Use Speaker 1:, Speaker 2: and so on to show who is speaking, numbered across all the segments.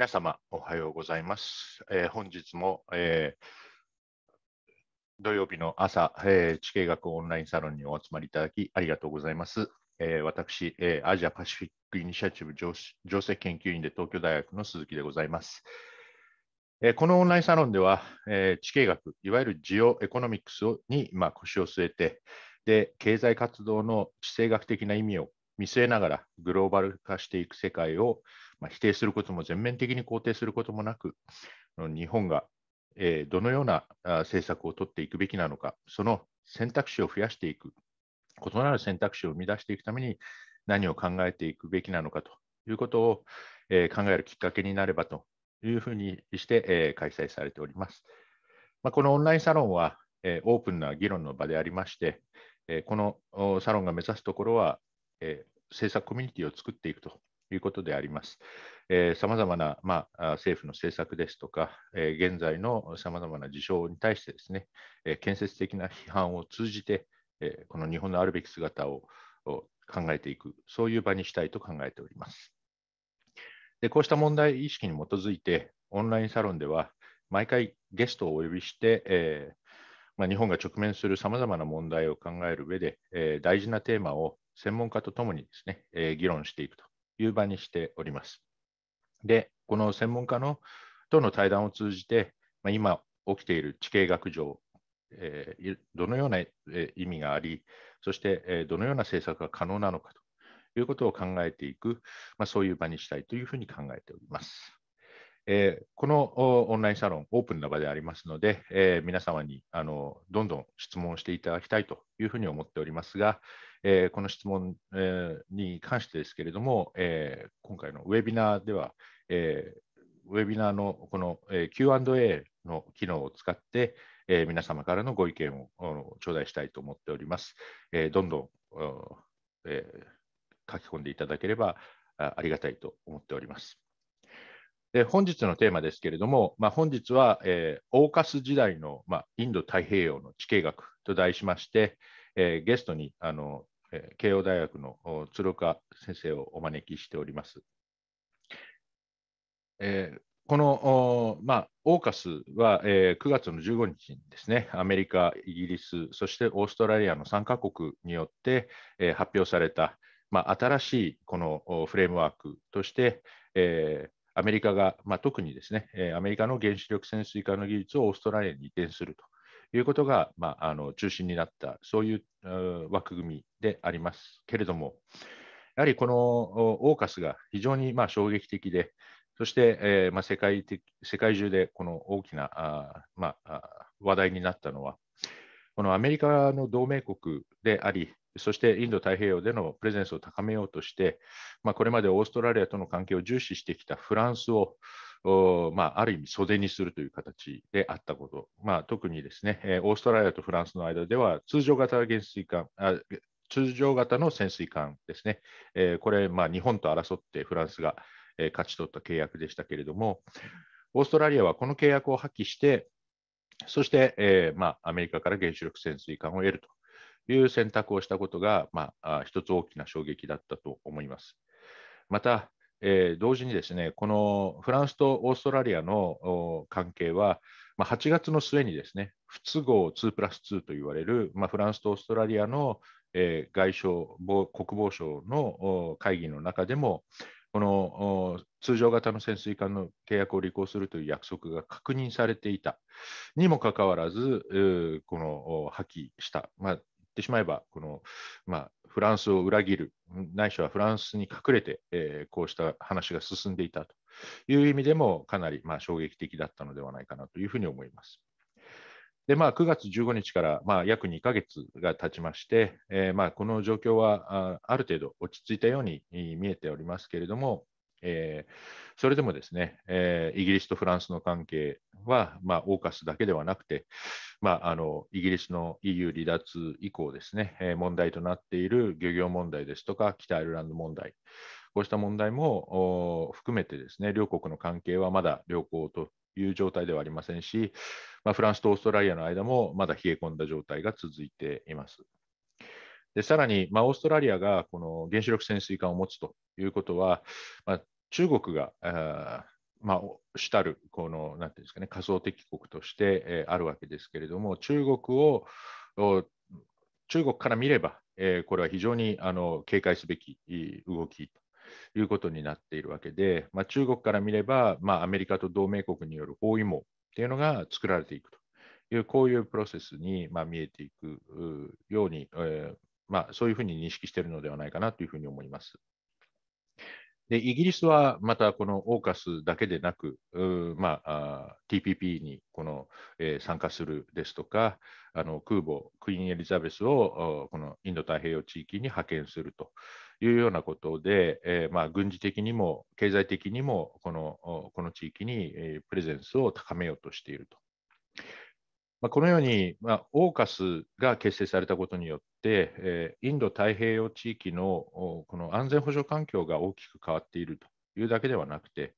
Speaker 1: 皆様、おはようございます。えー、本日も、えー、土曜日の朝、えー、地形学オンラインサロンにお集まりいただきありがとうございます。え私、えアジアパシフィックイニシアチブ情勢研究員で東京大学の鈴木でございます。えこのオンラインサロンでは、え地形学、いわゆるジオエコノミクスに、まあ、腰を据えてで、経済活動の地政学的な意味を見据えながらグローバル化していく世界を、まあ、否定することも全面的に肯定することもなく、日本が、えー、どのような政策を取っていくべきなのか、その選択肢を増やしていく、異なる選択肢を生み出していくために何を考えていくべきなのかということを、えー、考えるきっかけになればというふうにして、えー、開催されております。まあ、このオンラインサロンは、えー、オープンな議論の場でありまして、えこのサロンが目指すところは、え政策コミュニティを作っていくということであります。さまざまな、まあ、政府の政策ですとか、えー、現在のさまざまな事象に対してですね、えー、建設的な批判を通じて、えー、この日本のあるべき姿を考えていく、そういう場にしたいと考えております。でこうした問題意識に基づいて、オンラインサロンでは、毎回ゲストをお呼びして、えーまあ、日本が直面するさまざまな問題を考える上で、えー、大事なテーマを専門家とともにですね、えー、議論していくという場にしております。で、この専門家のとの対談を通じて、まあ、今起きている地形学上、えー、どのような意味があり、そして、えどのような政策が可能なのかということを考えていく、まあ、そういう場にしたいというふうに考えております。えー、このオンラインサロン、オープンな場でありますので、えー、皆様にあのどんどん質問していただきたいというふうに思っておりますが、えー、この質問、えー、に関してですけれども、えー、今回のウェビナーでは、えウェビナーのこの Q&A の機能を使って、え皆様からのご意見を頂戴したいと思っております。えどんどん、え書き込んでいただければありがたいと思っております。で本日のテーマですけれども、まあ、本日は、えー、オーカス時代の、まあ、インド太平洋の地形学と題しまして、えー、ゲストにあの、えー、慶応大学の鶴岡先生をお招きしております。えー、この、おまあ、オーカスは、えー、9月の15日にですね、アメリカ、イギリス、そしてオーストラリアの3カ国によって、えー、発表された、まあ、新しいこのフレームワークとして、えー、アメリカが、まあ、特にですね、アメリカの原子力潜水艦の技術をオーストラリアに移転するということが、まあ、あの中心になった、そういう枠組みでありますけれども、やはりこのオーカスが非常にまあ衝撃的で、そして、えーまあ、世界的世界中でこの大きなあ、まあ、話題になったのは、このアメリカの同盟国であり、そしてインド太平洋でのプレゼンスを高めようとして、まあ、これまでオーストラリアとの関係を重視してきたフランスを、まあ、ある意味袖にするという形であったこと、まあ、特にですね、えー、オーストラリアとフランスの間では通常型減水艦あ通常型の潜水艦ですね、えー、これ、まあ、日本と争ってフランスが、えー、勝ち取った契約でしたけれども、オーストラリアはこの契約を破棄して、そして、えー、まあ、アメリカから原子力潜水艦を得るという選択をしたことが、まあ、一つ大きな衝撃だったと思います。また、えー、同時にですねこのフランスとオーストラリアの関係は、まあ、8月の末にですね不都合2プラス2と言われる、まあ、フランスとオーストラリアの、えー、外相国防省の会議の中でもこの通常型の潜水艦の契約を履行するという約束が確認されていたにもかかわらず、この破棄した、まあ、ってしまえば、この、まあ、フランスを裏切る、ないしはフランスに隠れて、えー、こうした話が進んでいたという意味でも、かなり、まあ、衝撃的だったのではないかなというふうに思います。でまあ、9月15日から、まあ、約2ヶ月が経ちまして、えー、まあ、この状況はあある程度落ち着いたように見えておりますけれども、えー、それでもですね、えー、イギリスとフランスの関係は、まあ、オーカスだけではなくて、まあ、あのイギリスの EU 離脱以降ですね、えー、問題となっている漁業問題ですとか、北アイルランド問題、こうした問題も含めてですね、両国の関係はまだ良好という状態ではありませんし、まあ、フランスとオーストラリアの間もまだ冷え込んだ状態が続いています。でさらに、まあ、オーストラリアがこの原子力潜水艦を持つということは、まあ、中国が、あまあ、主たるこの、なんていうんですかね、仮想敵国として、えー、あるわけですけれども、中国を、中国から見れば、えー、これは非常にあの警戒すべき動きということになっているわけで、まあ、中国から見れば、まあ、アメリカと同盟国による包囲網っていうのが作られていくという、こういうプロセスに、まあ、見えていくように、えーまあ、そういうふうに認識しているのではないかなというふうに思います。でイギリスはまたこのオーカスだけでなく、まあ、TPP にこの、えー、参加するですとかあの空母クイーン・エリザベスをこのインド太平洋地域に派遣するというようなことで、えー、まあ、軍事的にも経済的にもこのこの地域に、えー、プレゼンスを高めようとしていると。まあ、このように、まあ、オーカスが結成されたことによっ、えインド太平洋地域のこの安全保障環境が大きく変わっているというだけではなくて、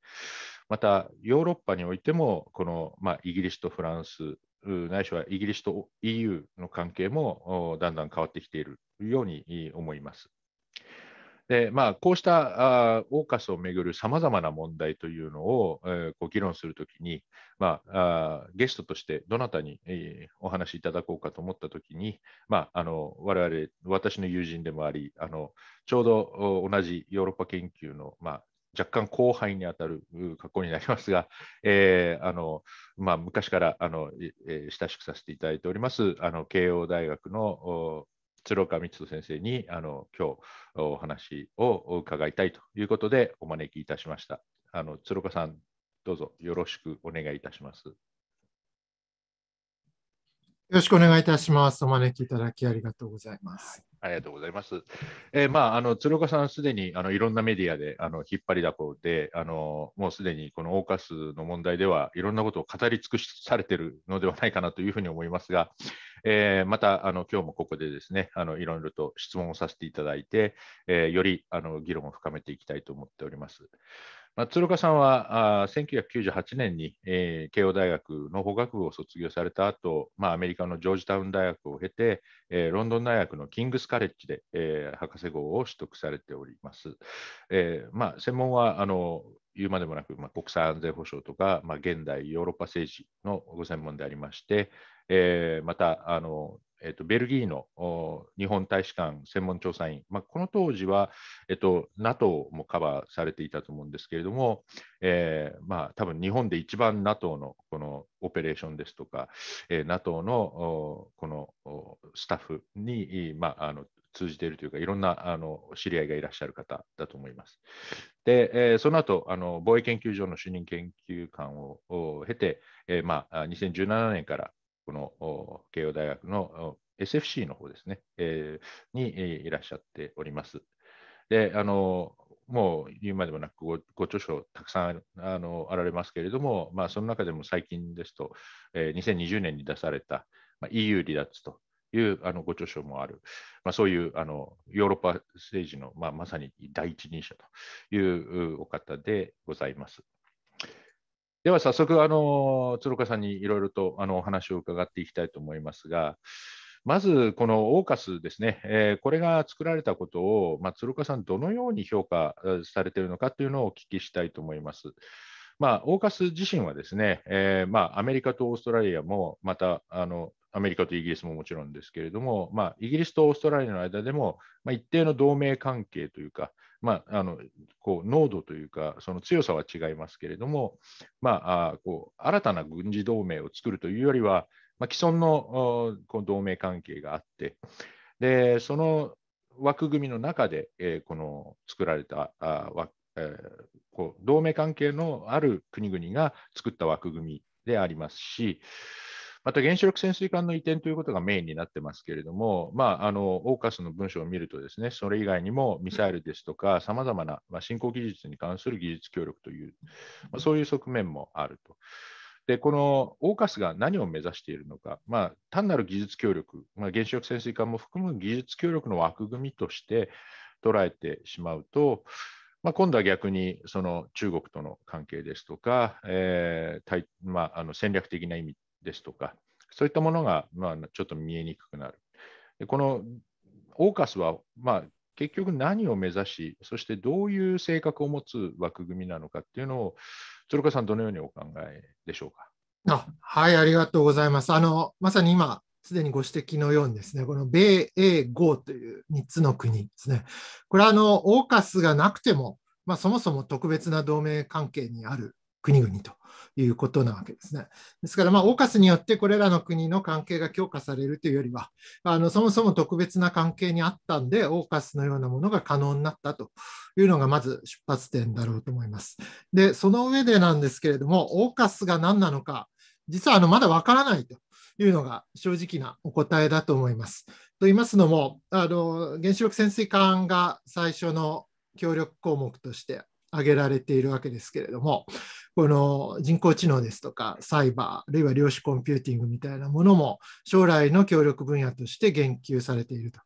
Speaker 1: またヨーロッパにおいても、この、まあ、イギリスとフランス、ないしはイギリスと EU の関係もだんだん変わってきているように思います。でまあ、こうしたあオーカスをめぐるさまざまな問題というのを、えー、こう議論するときに、まあ、あゲストとしてどなたに、えー、お話しいただこうかと思ったときに、まあ、あの我々私の友人でもありあのちょうど同じヨーロッパ研究の、まあ、若干後輩にあたる格好になりますが、えーあのまあ、昔からあの、えー、親しくさせていただいておりますあの慶応大学の鶴岡光人先生にあの今日お話を伺いたいということでお招きいたしました。あの鶴岡さん、どうぞよろしくお願いいたします。
Speaker 2: よろしくお願いいたします。お招きいただきありがとうご
Speaker 1: ざいます。はい、ありがとうございます。えー、まあ、あの、鶴岡さん、すでに、あの、いろんなメディアで、あの、引っ張りだこで、あの、もうすでに、このオーカスの問題では、いろんなことを語り尽くされてるのではないかなというふうに思いますが、えー、また、あの、今日もここでですね、あの、いろいろと質問をさせていただいて、えー、より、あの、議論を深めていきたいと思っております。まあ、鶴岡さんはあ1998年に、えー、慶応大学の法学部を卒業された後、まあアメリカのジョージタウン大学を経て、えー、ロンドン大学のキングスカレッジで、えー、博士号を取得されております。えーまあ、専門はあの言うまでもなく、まあ、国際安全保障とか、まあ、現代ヨーロッパ政治のご専門でありまして、えー、またあのえっと、ベルギーの日本大使館専門調査員、まあ、この当時は、えっと、NATO もカバーされていたと思うんですけれども、えー、まあ、多分日本で一番 NATO のこのオペレーションですとか、えー、NATO のこのスタッフに、まあ、あの通じているというか、いろんなあの知り合いがいらっしゃる方だと思います。で、えー、その後あの防衛研究所の主任研究官を経て、えー、まあ、2017年からこの慶応大学の SFC の方ですね、えー、にいらっしゃっております。で、あのもう言うまでもなくご、ご著書たくさんあのあられますけれども、まあ、その中でも最近ですと、えー、2020年に出された、まあ、EU 離脱というあのご著書もある、まあ、そういうあのヨーロッパ政治の、まあ、まさに第一人者というお方でございます。では早速、あの鶴岡さんにいろいろとあのお話を伺っていきたいと思いますが、まずこのオーカスですね、えー、これが作られたことを、まあ、鶴岡さん、どのように評価されているのかというのをお聞きしたいと思います。まあ、オーカス自身はですね、えー、まあ、アメリカとオーストラリアも、またあのアメリカとイギリスももちろんですけれども、まあ、イギリスとオーストラリアの間でも、まあ、一定の同盟関係というか、まあ、あのこう濃度というか、その強さは違いますけれども、まあ、あこう新たな軍事同盟を作るというよりは、まあ、既存のこの同盟関係があって、でその枠組みの中で、えー、この作られたあえー、こう同盟関係のある国々が作った枠組みでありますし、また原子力潜水艦の移転ということがメインになってますけれども、まあ、あのオーカスの文章を見ると、ですねそれ以外にもミサイルですとか、さまざまな、まあ、新興技術に関する技術協力という、まあ、そういう側面もあると。でこのオーカスが何を目指しているのか、まあ、単なる技術協力、まあ、原子力潜水艦も含む技術協力の枠組みとして捉えてしまうと、まあ、今度は逆にその中国との関係ですとか、えーまあ、あの戦略的な意味ですとか、そういったものが、まあ、ちょっと見えにくくなる。でこのオーカスは、まあ、結局何を目指し、そしてどういう性格を持つ枠組みなのかっていうのを、鶴岡さん、どのようにお考えでしょうか。
Speaker 2: あはい、ありがとうございます。あのまさに今すでにご指摘のようにですね、この米英豪という3つの国ですね、これはあのオーカスがなくても、まあ、そもそも特別な同盟関係にある国々ということなわけですね。ですから、まあ、オーカスによってこれらの国の関係が強化されるというよりは、あのそもそも特別な関係にあったんで、オーカスのようなものが可能になったというのがまず出発点だろうと思います。で、その上でなんですけれども、オーカスが何なのか、実はあのまだわからないと。いうのが正直なお答えだと思います。と言いますのも、あの原子力潜水艦が最初の協力項目として挙げられているわけですけれども、この人工知能ですとかサイバーあるいは量子コンピューティングみたいなものも将来の協力分野として言及されていると。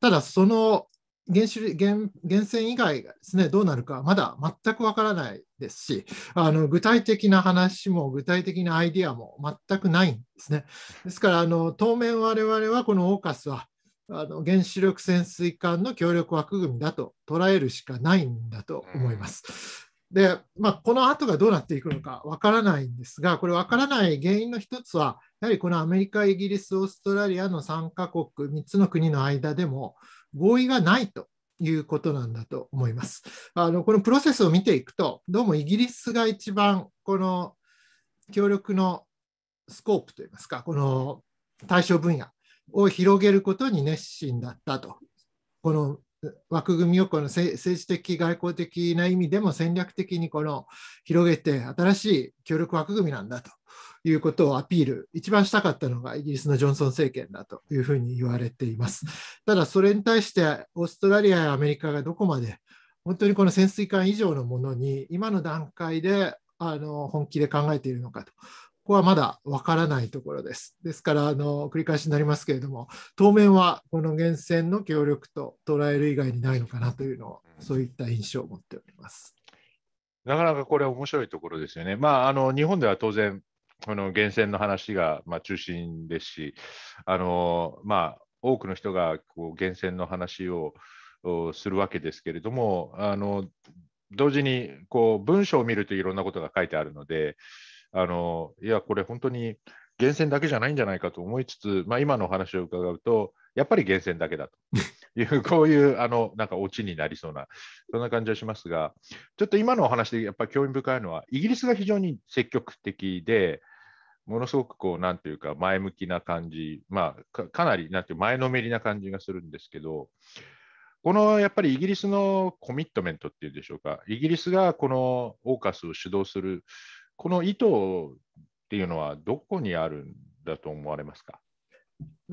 Speaker 2: ただその原子源泉以外がですねどうなるかはまだ全くわからないですしあの具体的な話も具体的なアイディアも全くないんですね。ですからあの当面我々はこのオーカスはあの原子力潜水艦の協力枠組みだと捉えるしかないんだと思います。で、まあ、この後がどうなっていくのかわからないんですが、これわからない原因の一つは、やはりこのアメリカ、イギリス、オーストラリアの3カ国、3つの国の間でも合意がないということなんだと思います。あのこのプロセスを見ていくと、どうもイギリスが一番この協力のスコープといいますか、この対象分野を広げることに熱心だったと、この枠組みをこの政治的外交的な意味でも戦略的にこの広げて新しい協力枠組みなんだということをアピール一番したかったのがイギリスのジョンソン政権だというふうに言われていますただそれに対してオーストラリアやアメリカがどこまで本当にこの潜水艦以上のものに今の段階であの本気で考えているのかとここはまだわからないところです。ですから、あの、繰り返しになりますけれども、当面はこの源泉の協力と捉える以外にないのかなというのを、そういった印象を持っております。
Speaker 1: なかなかこれ面白いところですよね。まあ、あの、日本では当然、この源泉の話が、まあ、中心ですし、あの、まあ、多くの人がこう源泉の話をするわけですけれども、あの同時にこう文章を見るといろんなことが書いてあるので、あのいや、これ本当に源泉だけじゃないんじゃないかと思いつつ、まあ、今のお話を伺うと、やっぱり源泉だけだと いう、こういうあのなんかオチになりそうな、そんな感じはしますが、ちょっと今のお話でやっぱり興味深いのは、イギリスが非常に積極的で、ものすごくこう、なんていうか、前向きな感じ、まあ、かなりなんていう前のめりな感じがするんですけど、このやっぱりイギリスのコミットメントっていうんでしょうか、イギリスがこのオーカスを主導するこの意図っていうのはどこにあるんだと思われますか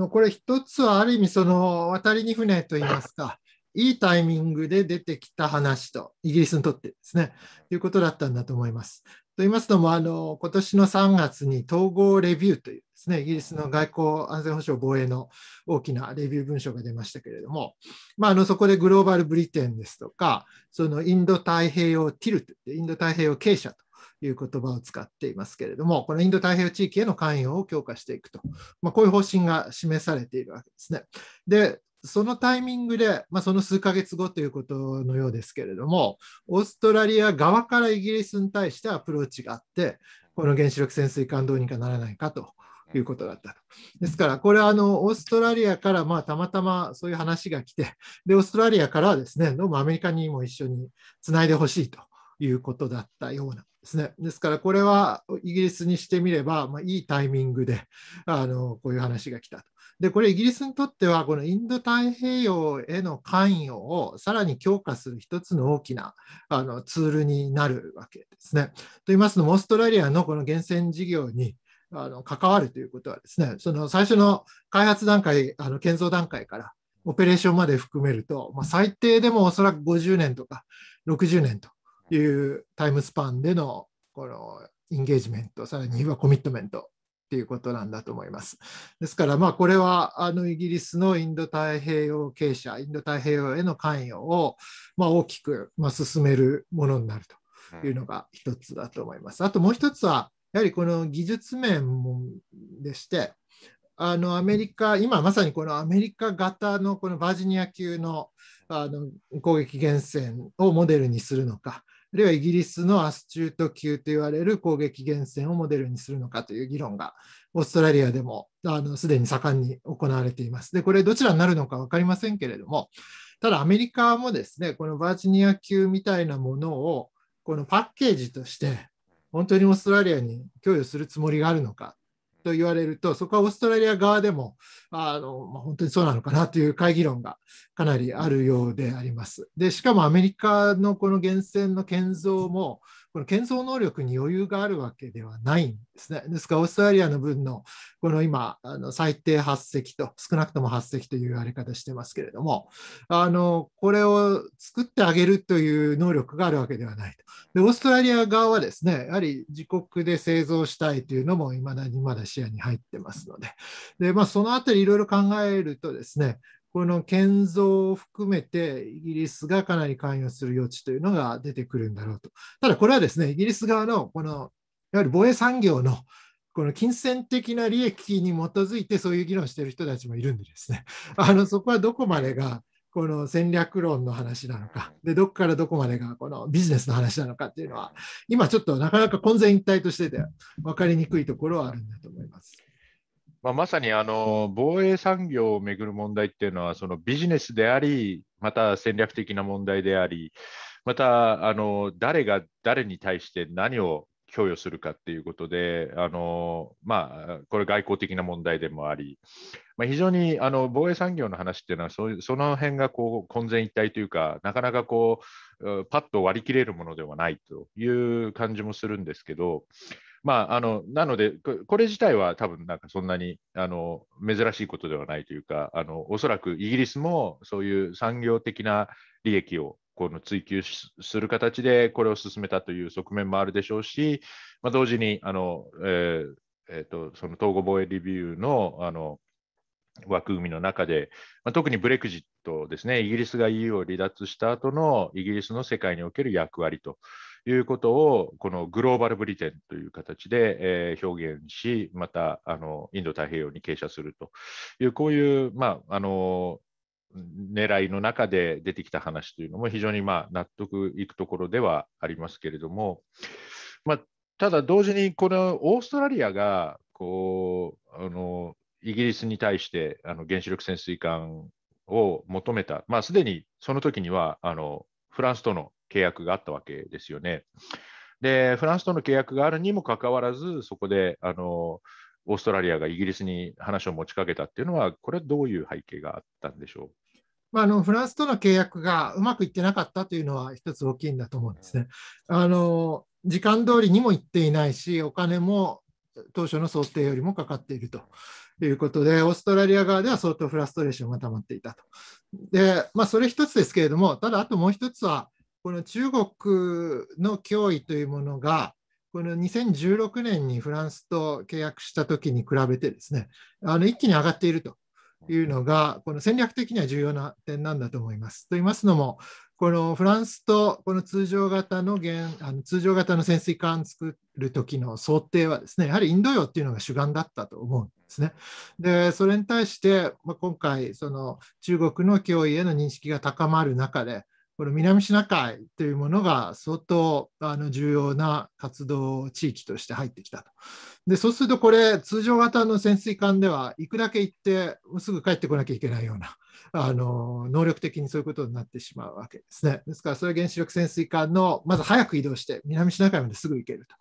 Speaker 2: これ一つはある意味その渡りに船といいますか いいタイミングで出てきた話とイギリスにとってですねということだったんだと思います。と言いますのもあの今年の3月に統合レビューというですねイギリスの外交安全保障防衛の大きなレビュー文書が出ましたけれども、まあ、あのそこでグローバル・ブリテンですとかそのインド太平洋ティルトインド太平洋傾斜という言葉を使っていますけれども、このインド太平洋地域への関与を強化していくと、まあ、こういう方針が示されているわけですね。で、そのタイミングで、まあ、その数ヶ月後ということのようですけれども、オーストラリア側からイギリスに対してアプローチがあって、この原子力潜水艦どうにかならないかということだったですから、これはあのオーストラリアからまあたまたまそういう話が来て、でオーストラリアからはですね、どうもアメリカにも一緒につないでほしいということだったようなですね。ですから、これはイギリスにしてみれば、まあ、いいタイミングであのこういう話が来たと。で、これ、イギリスにとっては、このインド太平洋への関与をさらに強化する一つの大きなあのツールになるわけですね。と言いますのも、オーストラリアのこの源泉事業に、あの関わるということはですね、その最初の開発段階、あの建造段階からオペレーションまで含めると、まあ、最低でもおそらく50年とか60年というタイムスパンでのこのインゲージメント、さらにはコミットメントっていうことなんだと思います。ですから、まあ、これはあのイギリスのインド太平洋経営者、インド太平洋への関与を、まあ、大きく、まあ、進めるものになるというのが一つだと思います。あともう一つは、やはりこの技術面でして、あのアメリカ、今まさにこのアメリカ型のこのバージニア級のあの攻撃源泉をモデルにするのか、あるいはイギリスのアスチュート級と言われる攻撃源泉をモデルにするのかという議論がオーストラリアでもすでに盛んに行われています。で、これどちらになるのか分かりませんけれども、ただアメリカもですね、このバージニア級みたいなものをこのパッケージとして本当にオーストラリアに供与するつもりがあるのかと言われると、そこはオーストラリア側でも、あのまあ、本当にそうなのかなという会議論がかなりあるようであります。で、しかもアメリカのこの源泉の建造も、この建造能力に余裕があるわけではないんですね。ですから、オーストラリアの分の、この今、あの最低8隻と、少なくとも8隻という言われ方してますけれども、あのこれを作ってあげるという能力があるわけではないと。で、オーストラリア側はですね、やはり自国で製造したいというのも、いまだにまだ視野に入ってますので、でまあ、そのあたりいろいろ考えるとですね、この建造を含めてイギリスがかなり関与する余地というのが出てくるんだろうと。ただこれはですね、イギリス側のこのいわゆる防衛産業のこの金銭的な利益に基づいてそういう議論している人たちもいるんでですね、あのそこはどこまでがこの戦略論の話なのか、でどこからどこまでがこのビジネスの話なのかっていうのは、今ちょっとなかなか混然一体としてて分かりにくいところはあるんだと思います。
Speaker 1: まあ、まさにあの防衛産業をめぐる問題っていうのはそのビジネスでありまた戦略的な問題でありまたあの誰が誰に対して何を供与するかっていうことであの、まあ、これ外交的な問題でもあり、まあ、非常にあの防衛産業の話っていうのはそその辺がこう混然一体というかなかなかこうパッと割り切れるものではないという感じもするんですけど。まあ、あのなので、これ自体は多分なんかそんなにあの珍しいことではないというかあの、おそらくイギリスもそういう産業的な利益をこの追求する形でこれを進めたという側面もあるでしょうし、まあ、同時にあの、えーえーと、その統合防衛リビューのあの枠組みの中で、まあ、特にブレクジットですね、イギリスが EU を離脱した後のイギリスの世界における役割ということを、このグローバルブリテンという形で、えー、表現し、またあのインド太平洋に傾斜するという、こういう、まあ、あの狙いの中で出てきた話というのも非常にまあ納得いくところではありますけれども、まあ、ただ同時にこのオーストラリアがこうあのイギリスに対してあの原子力潜水艦を求めた、まあ、すでにその時にはあのフランスとの契約があったわけですよね。で、フランスとの契約があるにもかかわらず、そこであのオーストラリアがイギリスに話を持ちかけたっていうのは、これ、どういう背景があったんでしょう。
Speaker 2: まあ、のフランスとの契約がうまくいってなかったというのは一つ大きいんだと思うんですね。あの時間通りにも行っていないし、お金も当初の想定よりもかかっているということで、オーストラリア側では相当フラストレーションが溜まっていたと。で、まあ、それ一つですけれども、ただあともう一つは、この中国の脅威というものが、この2016年にフランスと契約したときに比べてですね、あの一気に上がっているというのが、この戦略的には重要な点なんだと思います。と言いますのも、このフランスとこの通常型の現あの通常型の潜水艦作る時の想定はですね、やはりインド洋っていうのが主眼だったと思うんですね。で、それに対して、まあ、今回、その中国の脅威への認識が高まる中で、この南シナ海というものが相当あの重要な活動地域として入ってきたと。でそうするとこれ通常型の潜水艦では行くだけ行ってすぐ帰ってこなきゃいけないような あの能力的にそういうことになってしまうわけですね。ですからそれは原子力潜水艦のまず早く移動して南シナ海まですぐ行けると。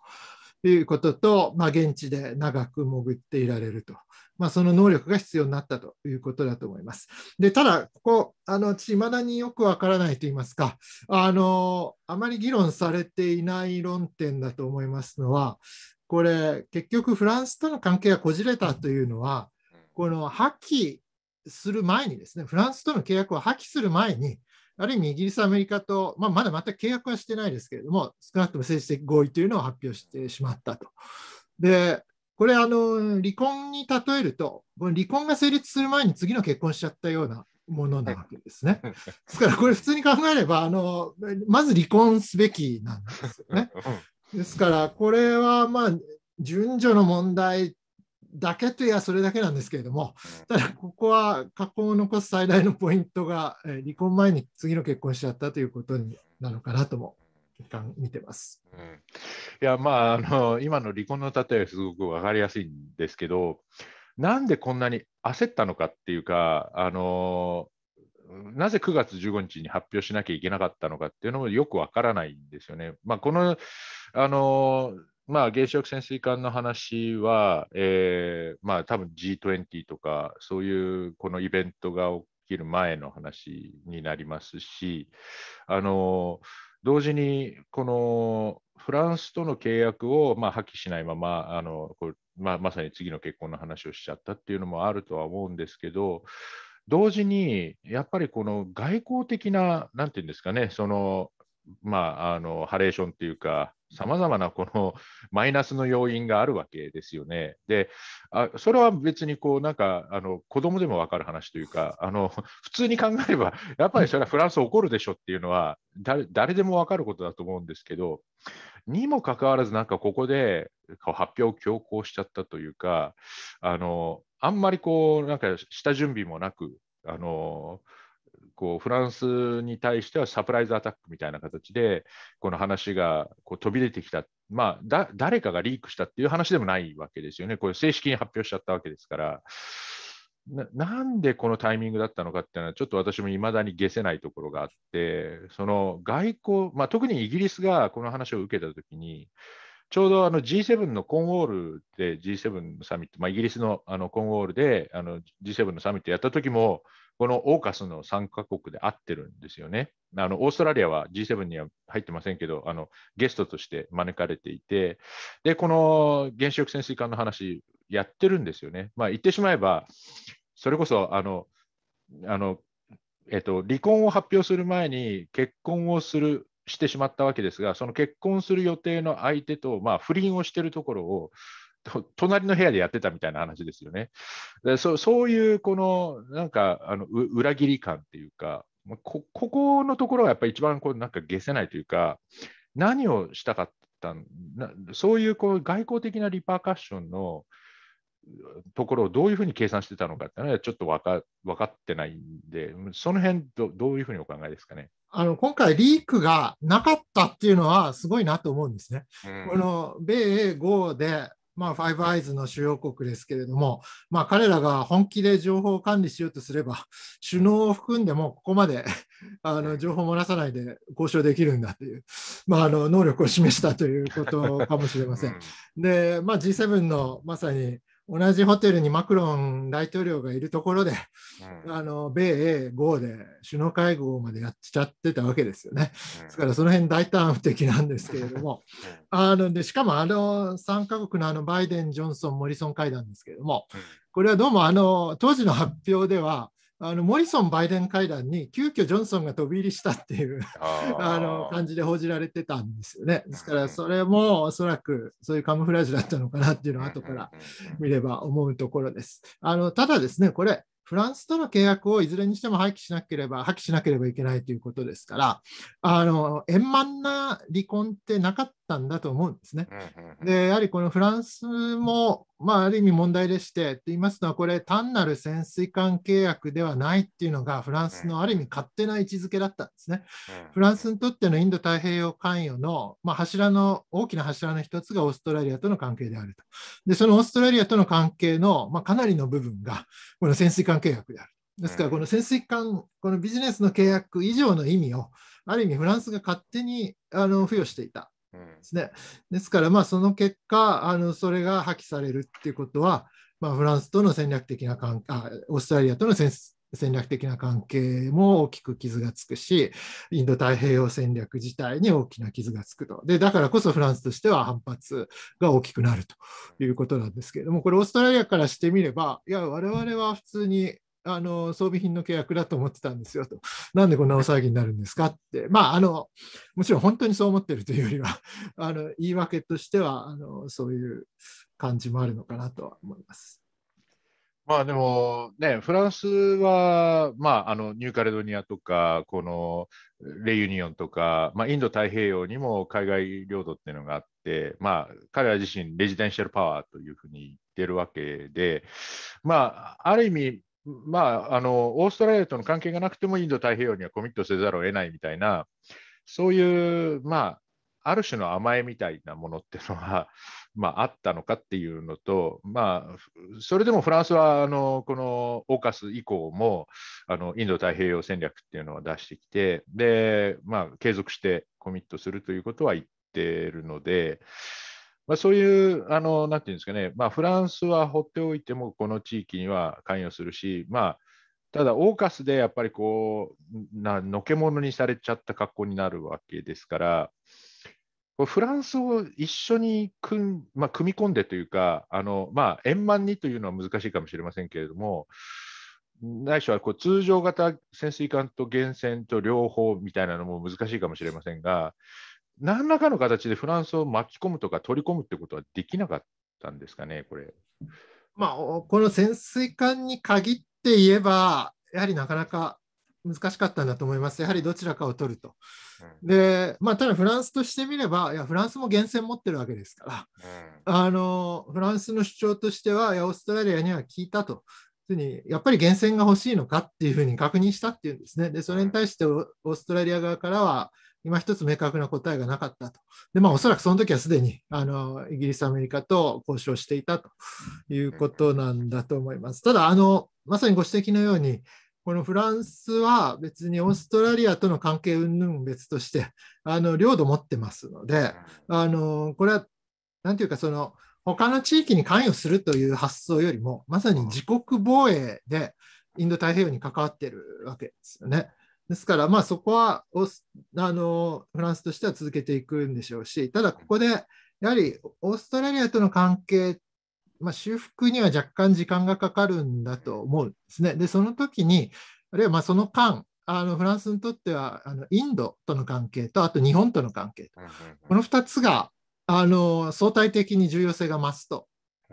Speaker 2: いうことと、まあ、現地で長く潜っていられるとまあ、その能力が必要になったということだと思います。でただ、ここ、あの未いまだによくわからないと言いますかあの、あまり議論されていない論点だと思いますのは、これ、結局、フランスとの関係がこじれたというのは、この破棄する前にですね、フランスとの契約を破棄する前に、ある意味イギリス、アメリカと、まあ、まだ全く契約はしてないですけれども、少なくとも政治的合意というのを発表してしまったと。で、これあの、離婚に例えると、この離婚が成立する前に次の結婚しちゃったようなものなわけですね。ですからこれ普通に考えればあの、まず離婚すべきなんですよね。ですからこれはまあ順序の問題だけといばそれだけなんですけれども、ただここは過去を残す最大のポイントが離婚前に次の結婚しちゃったということになのかなとも一旦見てます。
Speaker 1: うん、いや、まあ、あの、今の離婚の例えすごく分かりやすいんですけど、なんでこんなに焦ったのかっていうか、あのなぜ9月15日に発表しなきゃいけなかったのかっていうのもよくわからないんですよね。まあ、このあのまあ、原子力潜水艦の話は、えーまあ、多分 G20 とか、そういうこのイベントが起きる前の話になりますし、あの同時にこのフランスとの契約をまあ破棄しないままあのこれ、まあ、まさに次の結婚の話をしちゃったっていうのもあるとは思うんですけど同時にやっぱりこの外交的な何て言うんですかねそのまあ、あのハレーションっていうか、さまざまなこのマイナスの要因があるわけですよね。で、あそれは別にこうなんかあの子供でも分かる話というかあの、普通に考えれば、やっぱりそれはフランス怒るでしょっていうのは誰、誰でも分かることだと思うんですけど、にもかかわらず、なんかここで発表を強行しちゃったというか、あのあんまりこうなんか下準備もなく、あのこうフランスに対してはサプライズアタックみたいな形でこの話がこう飛び出てきた、まあ、誰かがリークしたっていう話でもないわけですよね、これ正式に発表しちゃったわけですからな、なんでこのタイミングだったのかっていうのは、ちょっと私も未だに解せないところがあって、その外交、まあ、特にイギリスがこの話を受けたときに、ちょうどあの G7 のコンウォールで G7 のサミット、まあ、イギリスのあのコンウォールであの G7 のサミットやった時も、このオーカスの3カ国で合ってるんですよね。あのオーストラリアは G7 には入ってませんけど、あのゲストとして招かれていて、で、この原子力潜水艦の話、やってるんですよね。まあ、言ってしまえば、それこそあのあの、えっと、離婚を発表する前に結婚をするしてしまったわけですが、その結婚する予定の相手と、まあ、不倫をしてるところを、隣の部屋でやってたみたいな話ですよね。でそそういうこのなんかあの裏切り感っていうか、こここのところがやっぱり一番こうなんか下せないというか、何をしたかったなそういうこう外交的なリパーカッションのところをどういうふうに計算してたのかっていうのはちょっと分か分かってないんで、その辺どどういうふうにお考えですかね。
Speaker 2: あの今回、リークがなかったっていうのはすごいなと思うんですね。うん、この米英豪でまあ、ファイブアイズの主要国ですけれども、まあ、彼らが本気で情報を管理しようとすれば、首脳を含んでもここまで あの情報を漏らさないで交渉できるんだという、まあ、あの能力を示したということかもしれません。で、まあ、G7 のまさに同じホテルにマクロン大統領がいるところで、うん、あの米英豪で首脳会合までやっちゃってたわけですよね。うん、ですからその辺大胆不敵なんですけれども、あのでしかもあの3カ国のあのバイデン、ジョンソン、モリソン会談ですけれども、これはどうもあの当時の発表では、あのモリソン・バイデン会談に急遽ジョンソンが飛び入りしたっていうあの感じで報じられてたんですよね。ですからそれもおそらくそういうカムフラージュだったのかなっていうのは後から見れば思うところです。あのただですねこれフランスとの契約をいずれにしても廃棄しなければ、破棄しなければいけないということですから、あの円満な離婚ってなかったんだと思うんですね。で、やはりこのフランスも、まあ、ある意味問題でして、と言いますのは、これ、単なる潜水艦契約ではないっていうのが、フランスのある意味勝手な位置づけだったんですね。フランスにとってのインド太平洋関与の、まあ、柱の、大きな柱の一つがオーストラリアとの関係であると。で、そのオーストラリアとの関係の、まあ、かなりの部分が、この潜水艦契約である。ですから、この潜水艦、このビジネスの契約以上の意味を、ある意味フランスが勝手にあの付与していたですね。ですから、まあ、その結果あの、それが破棄されるっていうことは、まあ、フランスとの戦略的な関係、オーストラリアとの戦戦略的な関係も大きく傷がつくし、インド太平洋戦略自体に大きな傷がつくと。で、だからこそフランスとしては反発が大きくなるということなんですけれども、これオーストラリアからしてみれば、いや、我々は普通にあの装備品の契約だと思ってたんですよと、なんでこんな大騒ぎになるんですかって、まあ、あのもちろん本当にそう思ってるというよりは、あの言い訳としてはあのそういう感じもあるのかなとは思います。
Speaker 1: まあでもね、フランスは、まあ、あのニューカレドニアとか、このレユニオンとか、まあ、インド太平洋にも海外領土っていうのがあって、まあ、彼ら自身、レジデンシャルパワーというふうに言ってるわけで、まあ、ある意味、まあ、あのオーストラリアとの関係がなくてもインド太平洋にはコミットせざるを得ないみたいな、そういう、まあ、ある種の甘えみたいなものっていうのは、まあ、あったのかっていうのと、まあ、それでもフランスはあのこのオーカス以降もあのインド太平洋戦略っていうのを出してきてで、まあ、継続してコミットするということは言ってるので。まあ、そういう、あの、なんていうんですかね、まあ、フランスは放っておいても、この地域には関与するし、まあ、ただ、オーカスでやっぱりこう、のけものにされちゃった格好になるわけですから、フランスを一緒に組,、まあ、組み込んでというか、あのまあ、円満にというのは難しいかもしれませんけれども、ないしはこう通常型潜水艦と源泉と両方みたいなのも難しいかもしれませんが、何らかの形でフランスを巻き込むとか取り込むってことはできなかったんですかね、これ。
Speaker 2: まあ、この潜水艦に限って言えば、やはりなかなか難しかったんだと思います、やはりどちらかを取ると。でまあ、ただフランスとしてみればいや、フランスも源泉持ってるわけですから、あのフランスの主張としては、いやオーストラリアには聞いたとやっぱり源泉が欲しいのかっていうふうに確認したっていうんですね。で、それに対してオーストラリア側からは、今一つ明確な答えがなかったと。で、まあ、おそらくその時はすでにあのイギリス、アメリカと交渉していたということなんだと思います。ただ、あのまさにご指摘のように、このフランスは別にオーストラリアとの関係云々別として、あの領土持ってますので、あのこれは、何ていうか、その、他の地域に関与するという発想よりも、まさに自国防衛でインド太平洋に関わってるわけですよね。ですから、まあ、そこはあのフランスとしては続けていくんでしょうし、ただここでやはりオーストラリアとの関係まあ、修復には若干時間がかかるんだと思うんですね。で、その時に、あるいはまその間、あのフランスにとってはあのインドとの関係と、あと日本との関係と、この2つがあの相対的に重要性が増すと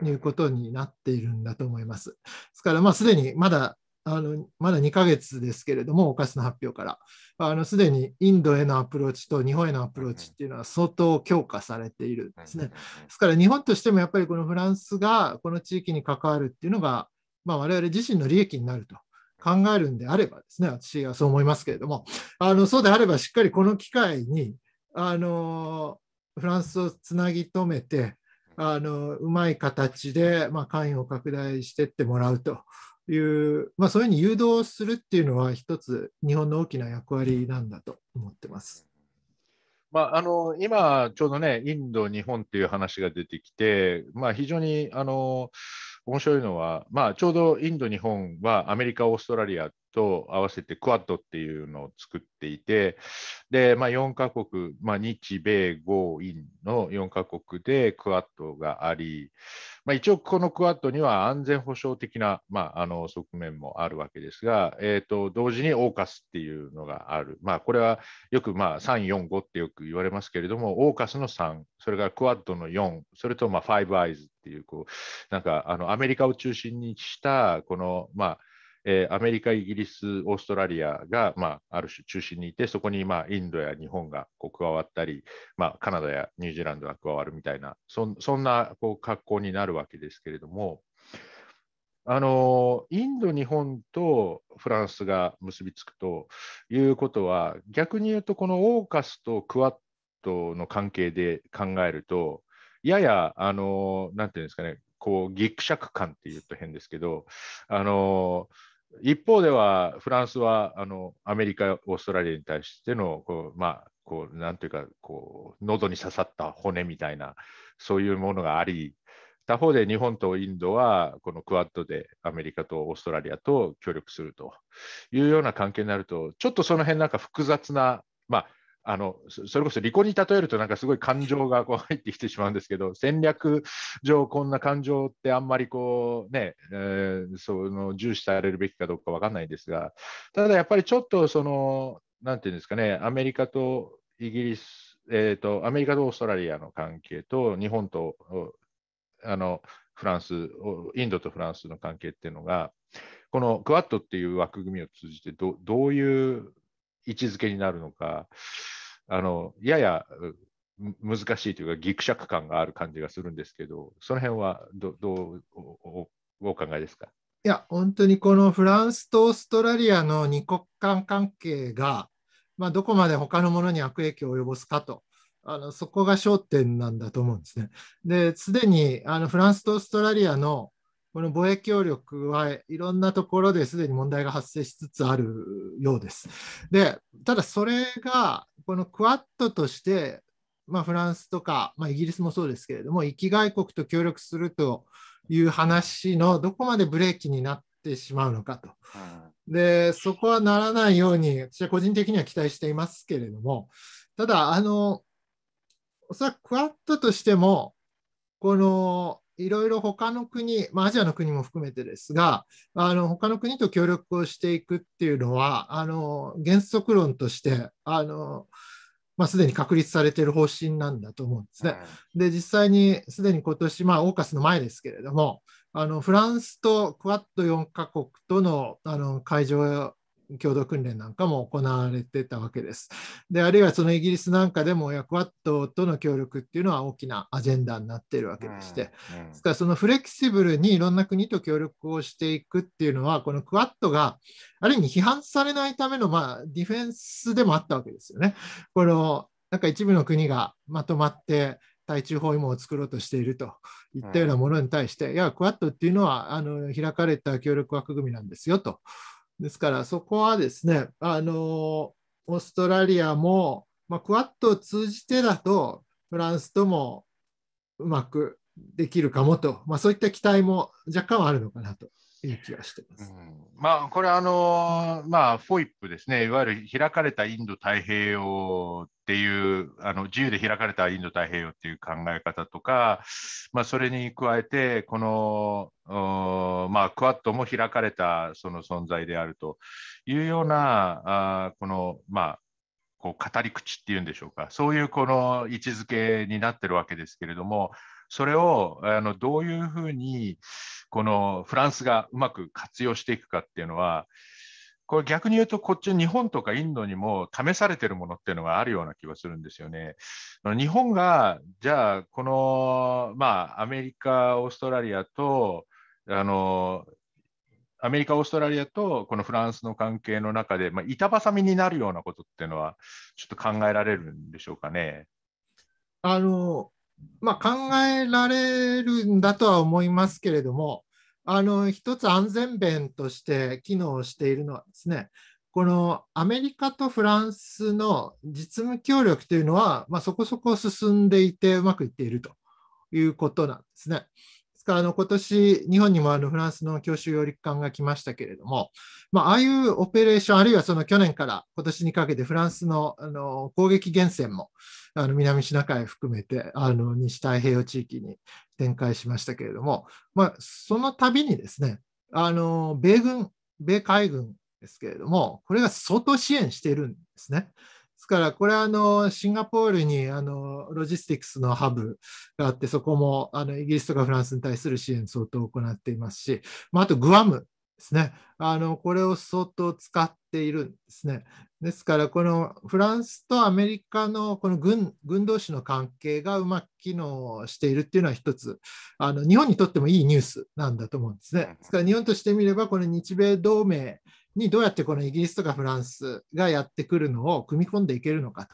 Speaker 2: いうことになっているんだと思います。ですから、まあ、すでにまだあのまだ2ヶ月ですけれども、おかしの発表から、すでにインドへのアプローチと日本へのアプローチっていうのは相当強化されているんですね。ですから、日本としてもやっぱりこのフランスがこの地域に関わるっていうのが、まあ、我々自身の利益になると考えるんであればですね、私はそう思いますけれども、あのそうであればしっかりこの機会に、あのフランスをつなぎ止めて、あのうまい形で、まあ、関与を拡大していってもらうという、まあ、そういうふうに誘導するっていうのは、一つ、日本の大きな役割なんだと思
Speaker 1: ってます。まあ、あの今、ちょうどね、インド、日本っていう話が出てきて、まあ、非常にあの面白いのは、まあ、ちょうどインド、日本はアメリカ、オーストラリアと合わせてクワッドっていうのを作っていて、でまあ、4カ国、まあ、日米豪印の4カ国でクワッドがあり、まあ、一応このクアッドには安全保障的な、まあ、あの側面もあるわけですが、えー、と同時にオーカスっていうのがある、まあ、これはよくまあ3、4、5ってよく言われますけれども、オーカスの3、それからクアッドの4、それとまイブアイズっていうこう、なんかあのアメリカを中心にしたこの、まあえー、アメリカ、イギリス、オーストラリアが、まあ、ある種中心にいて、そこに、まあ、インドや日本がこう加わったり、まあ、カナダやニュージーランドが加わるみたいな、そんなこう格好になるわけですけれども、あのインド、日本とフランスが結びつくということは、逆に言うと、このオーカスとクワッドの関係で考えると、やや、あのなんていうんですかね、こうギクシャク感って言うと変ですけど、あのー一方ではフランスはあのアメリカ、オーストラリアに対してのこう、まあ、こうなんいうかこう喉に刺さった骨みたいなそういうものがあり他方で日本とインドはこのクアッドでアメリカとオーストラリアと協力するというような関係になるとちょっとその辺なんか複雑な、まあ、あのそれこそ離婚に例えるとなんかすごい感情がこう入ってきてしまうんですけど 戦略上こんな感情ってあんまりこうね、えー、その重視されるべきかどうか分かんないですがただやっぱりちょっとその何て言うんですかねアメリカとイギリス、えーと、とアメリカとオーストラリアの関係と日本とあのフランスインドとフランスの関係っていうのがこのクワッドっていう枠組みを通じてどどういう位置づけになるのか、あのやや難しいというか、ぎくしゃく感がある感じがするんですけど、その辺はどどうお考えですか
Speaker 2: いや、本当にこのフランスとオーストラリアの二国間関係が、まあ、どこまで他のものに悪影響を及ぼすかと。あのそこが焦点なんだと思うんですね。で、すでにあのフランスとオーストラリアのこの貿易協力はいろんなところですでに問題が発生しつつあるようです。で、ただそれが、このクアッドとして、まあ、フランスとか、まあ、イギリスもそうですけれども、域外国と協力するという話のどこまでブレーキになってしまうのかと。で、そこはならないように、私は個人的には期待していますけれども、ただ、あの、おそらくクアッドとしても、このいろいろ他の国、まあ、アジアの国も含めてですが、あの他の国と協力をしていくっていうのは、あの原則論として、あのまあ、すでに確立されている方針なんだと思うんですね。で、実際にすでに今年、まあ、オーカスの前ですけれども、あのフランスとクワッド4カ国とのあの会場共同訓練なんかも行われてたわけです。であるいはそのイギリスなんかでもクワットとの協力っていうのは大きなアジェンダになっているわけでして、ですからそのフレキシブルにいろんな国と協力をしていくっていうのはこのクワットがある意味批判されないための、まあ、ディフェンスでもあったわけですよね。このなんか一部の国がまとまって対中包囲網を作ろうとしているといったようなものに対して、いや、クワットっていうのはあの開かれた協力枠組みなんですよとですからそこはですね、あのオーストラリアも、まあ、クワッドを通じてだとフランスともうまくできるかもと、まあ、そういった期待も若干はあるのかなと。いう気がしてます。うん、
Speaker 1: まあ、これあの、まあ、フォイップですね、いわゆる開かれたインド太平洋っていう、あの自由で開かれたインド太平洋っていう考え方とか、まあ、それに加えて、この、まあ、クワッドも開かれたその存在であるというような、あこの、まあ、こう語り口っていうんでしょうか、そういうこの位置づけになってるわけですけれども、それをあのどういうふうにこのフランスがうまく活用していくかっていうのは、これ逆に言うと、こっち日本とかインドにも試されてるものっていうのがあるような気がするんですよね。日本が、じゃあ、この、まあ、アメリカ、オーストラリアと、あの、アメリカ、オーストラリアとこのフランスの関係の中で、まあ、板挟みになるようなことっていうのは、ちょっと考えられるんでしょうかね。
Speaker 2: あのまあ、考えられるんだとは思いますけれども、あの一つ安全弁として機能しているのはですね、このアメリカとフランスの実務協力というのは、まあ、そこそこ進んでいてうまくいっているということなんですね。かあの今年日本にもあのフランスの教習揚陸艦が来ましたけれども、まあ、ああいうオペレーション、あるいはその去年から今年にかけてフランスのあの攻撃源泉もあの南シナ海含めてあの西太平洋地域に展開しましたけれども、まあ、その度にですねあの米軍、米海軍ですけれども、これが相当支援しているんですね。ですから、これはあのシンガポールにあのロジスティクスのハブがあって、そこもあのイギリスとかフランスに対する支援相当行っていますし、まあ、あとグアムですね。あのこれを相当使っているんですね。ですから、このフランスとアメリカのこの軍軍同士の関係がうまく機能しているっていうのは一つあの、日本にとってもいいニュースなんだと思うんですね。ですから、日本としてみれば、この日米同盟にどうやってこのイギリスとかフランスがやってくるのを組み込んでいけるのか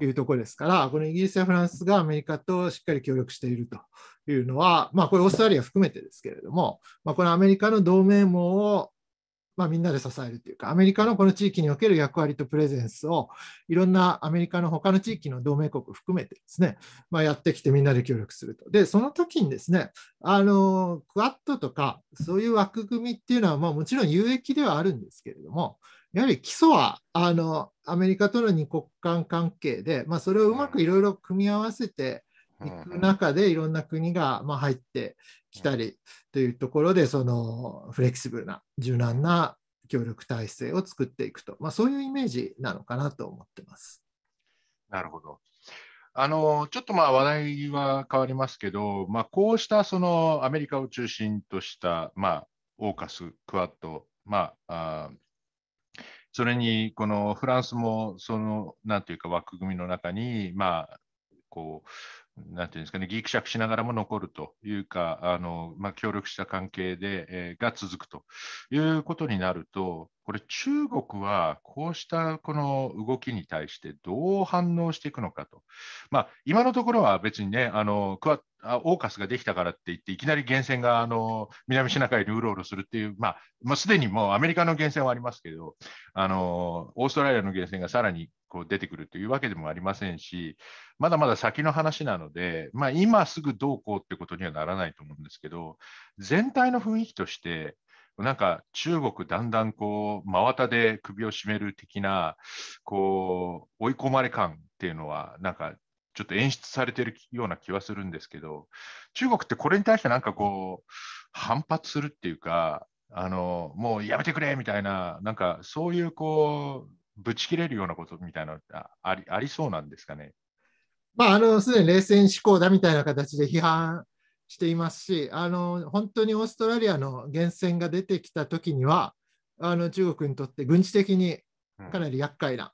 Speaker 2: というところですから、このイギリスやフランスがアメリカとしっかり協力しているというのは、まあ、これオーストラリア含めてですけれども、まあ、このアメリカの同盟網をまあ、みんなで支えるというか、アメリカのこの地域における役割とプレゼンスを、いろんなアメリカの他の地域の同盟国含めてですね、まあ、やってきてみんなで協力すると。で、その時にですね、あの、クアッドとか、そういう枠組みっていうのは、まあ、もちろん有益ではあるんですけれども、やはり基礎はあのアメリカとの二国間関係で、まあ、それをうまくいろいろ組み合わせて、行く中でいろんな国がま入ってきたりというところでそのフレキシブルな柔軟な協力体制を作っていくと、まあ、そういうイメージなのかなと思ってます。
Speaker 1: なるほどあのちょっとまあ話題は変わりますけど、まあ、こうしたそのアメリカを中心とした、まあ、オーカス、クワッド、まあ、あそれにこのフランスもそのなんていうか枠組みの中に、まあ、こなんていうんですかね、ぎくしゃくしながらも残るというか、あのまあ、協力した関係で、えー、が続くということになると、これ、中国はこうしたこの動きに対してどう反応していくのかと、まあ、今のところは別にね、あのクアッあオーカスができたからって言って、いきなり源泉があの南シナ海にうろうろするっていう、まあ、まあ、すでにもうアメリカの源泉はありますけど、あのオーストラリアの源泉がさらにこう出てくるというわけでもありませんし、まだまだ先の話なので、まあ、今すぐどうこうってことにはならないと思うんですけど、全体の雰囲気として、なんか中国だんだんこう真綿で首を絞める的なこう追い込まれ感っていうのはなんかちょっと演出されてるような気はするんですけど、中国ってこれに対してなんかこう、反発するっていうか、あのもうやめてくれみたいな、なんかそういうこう、ぶち切れるようなことみたいなありありそうなんですかね。
Speaker 2: まあ、あのすでに冷戦思考だみたいな形で批判していますし、あの本当にオーストラリアの源泉が出てきたときには、あの中国にとって軍事的にかなり厄介な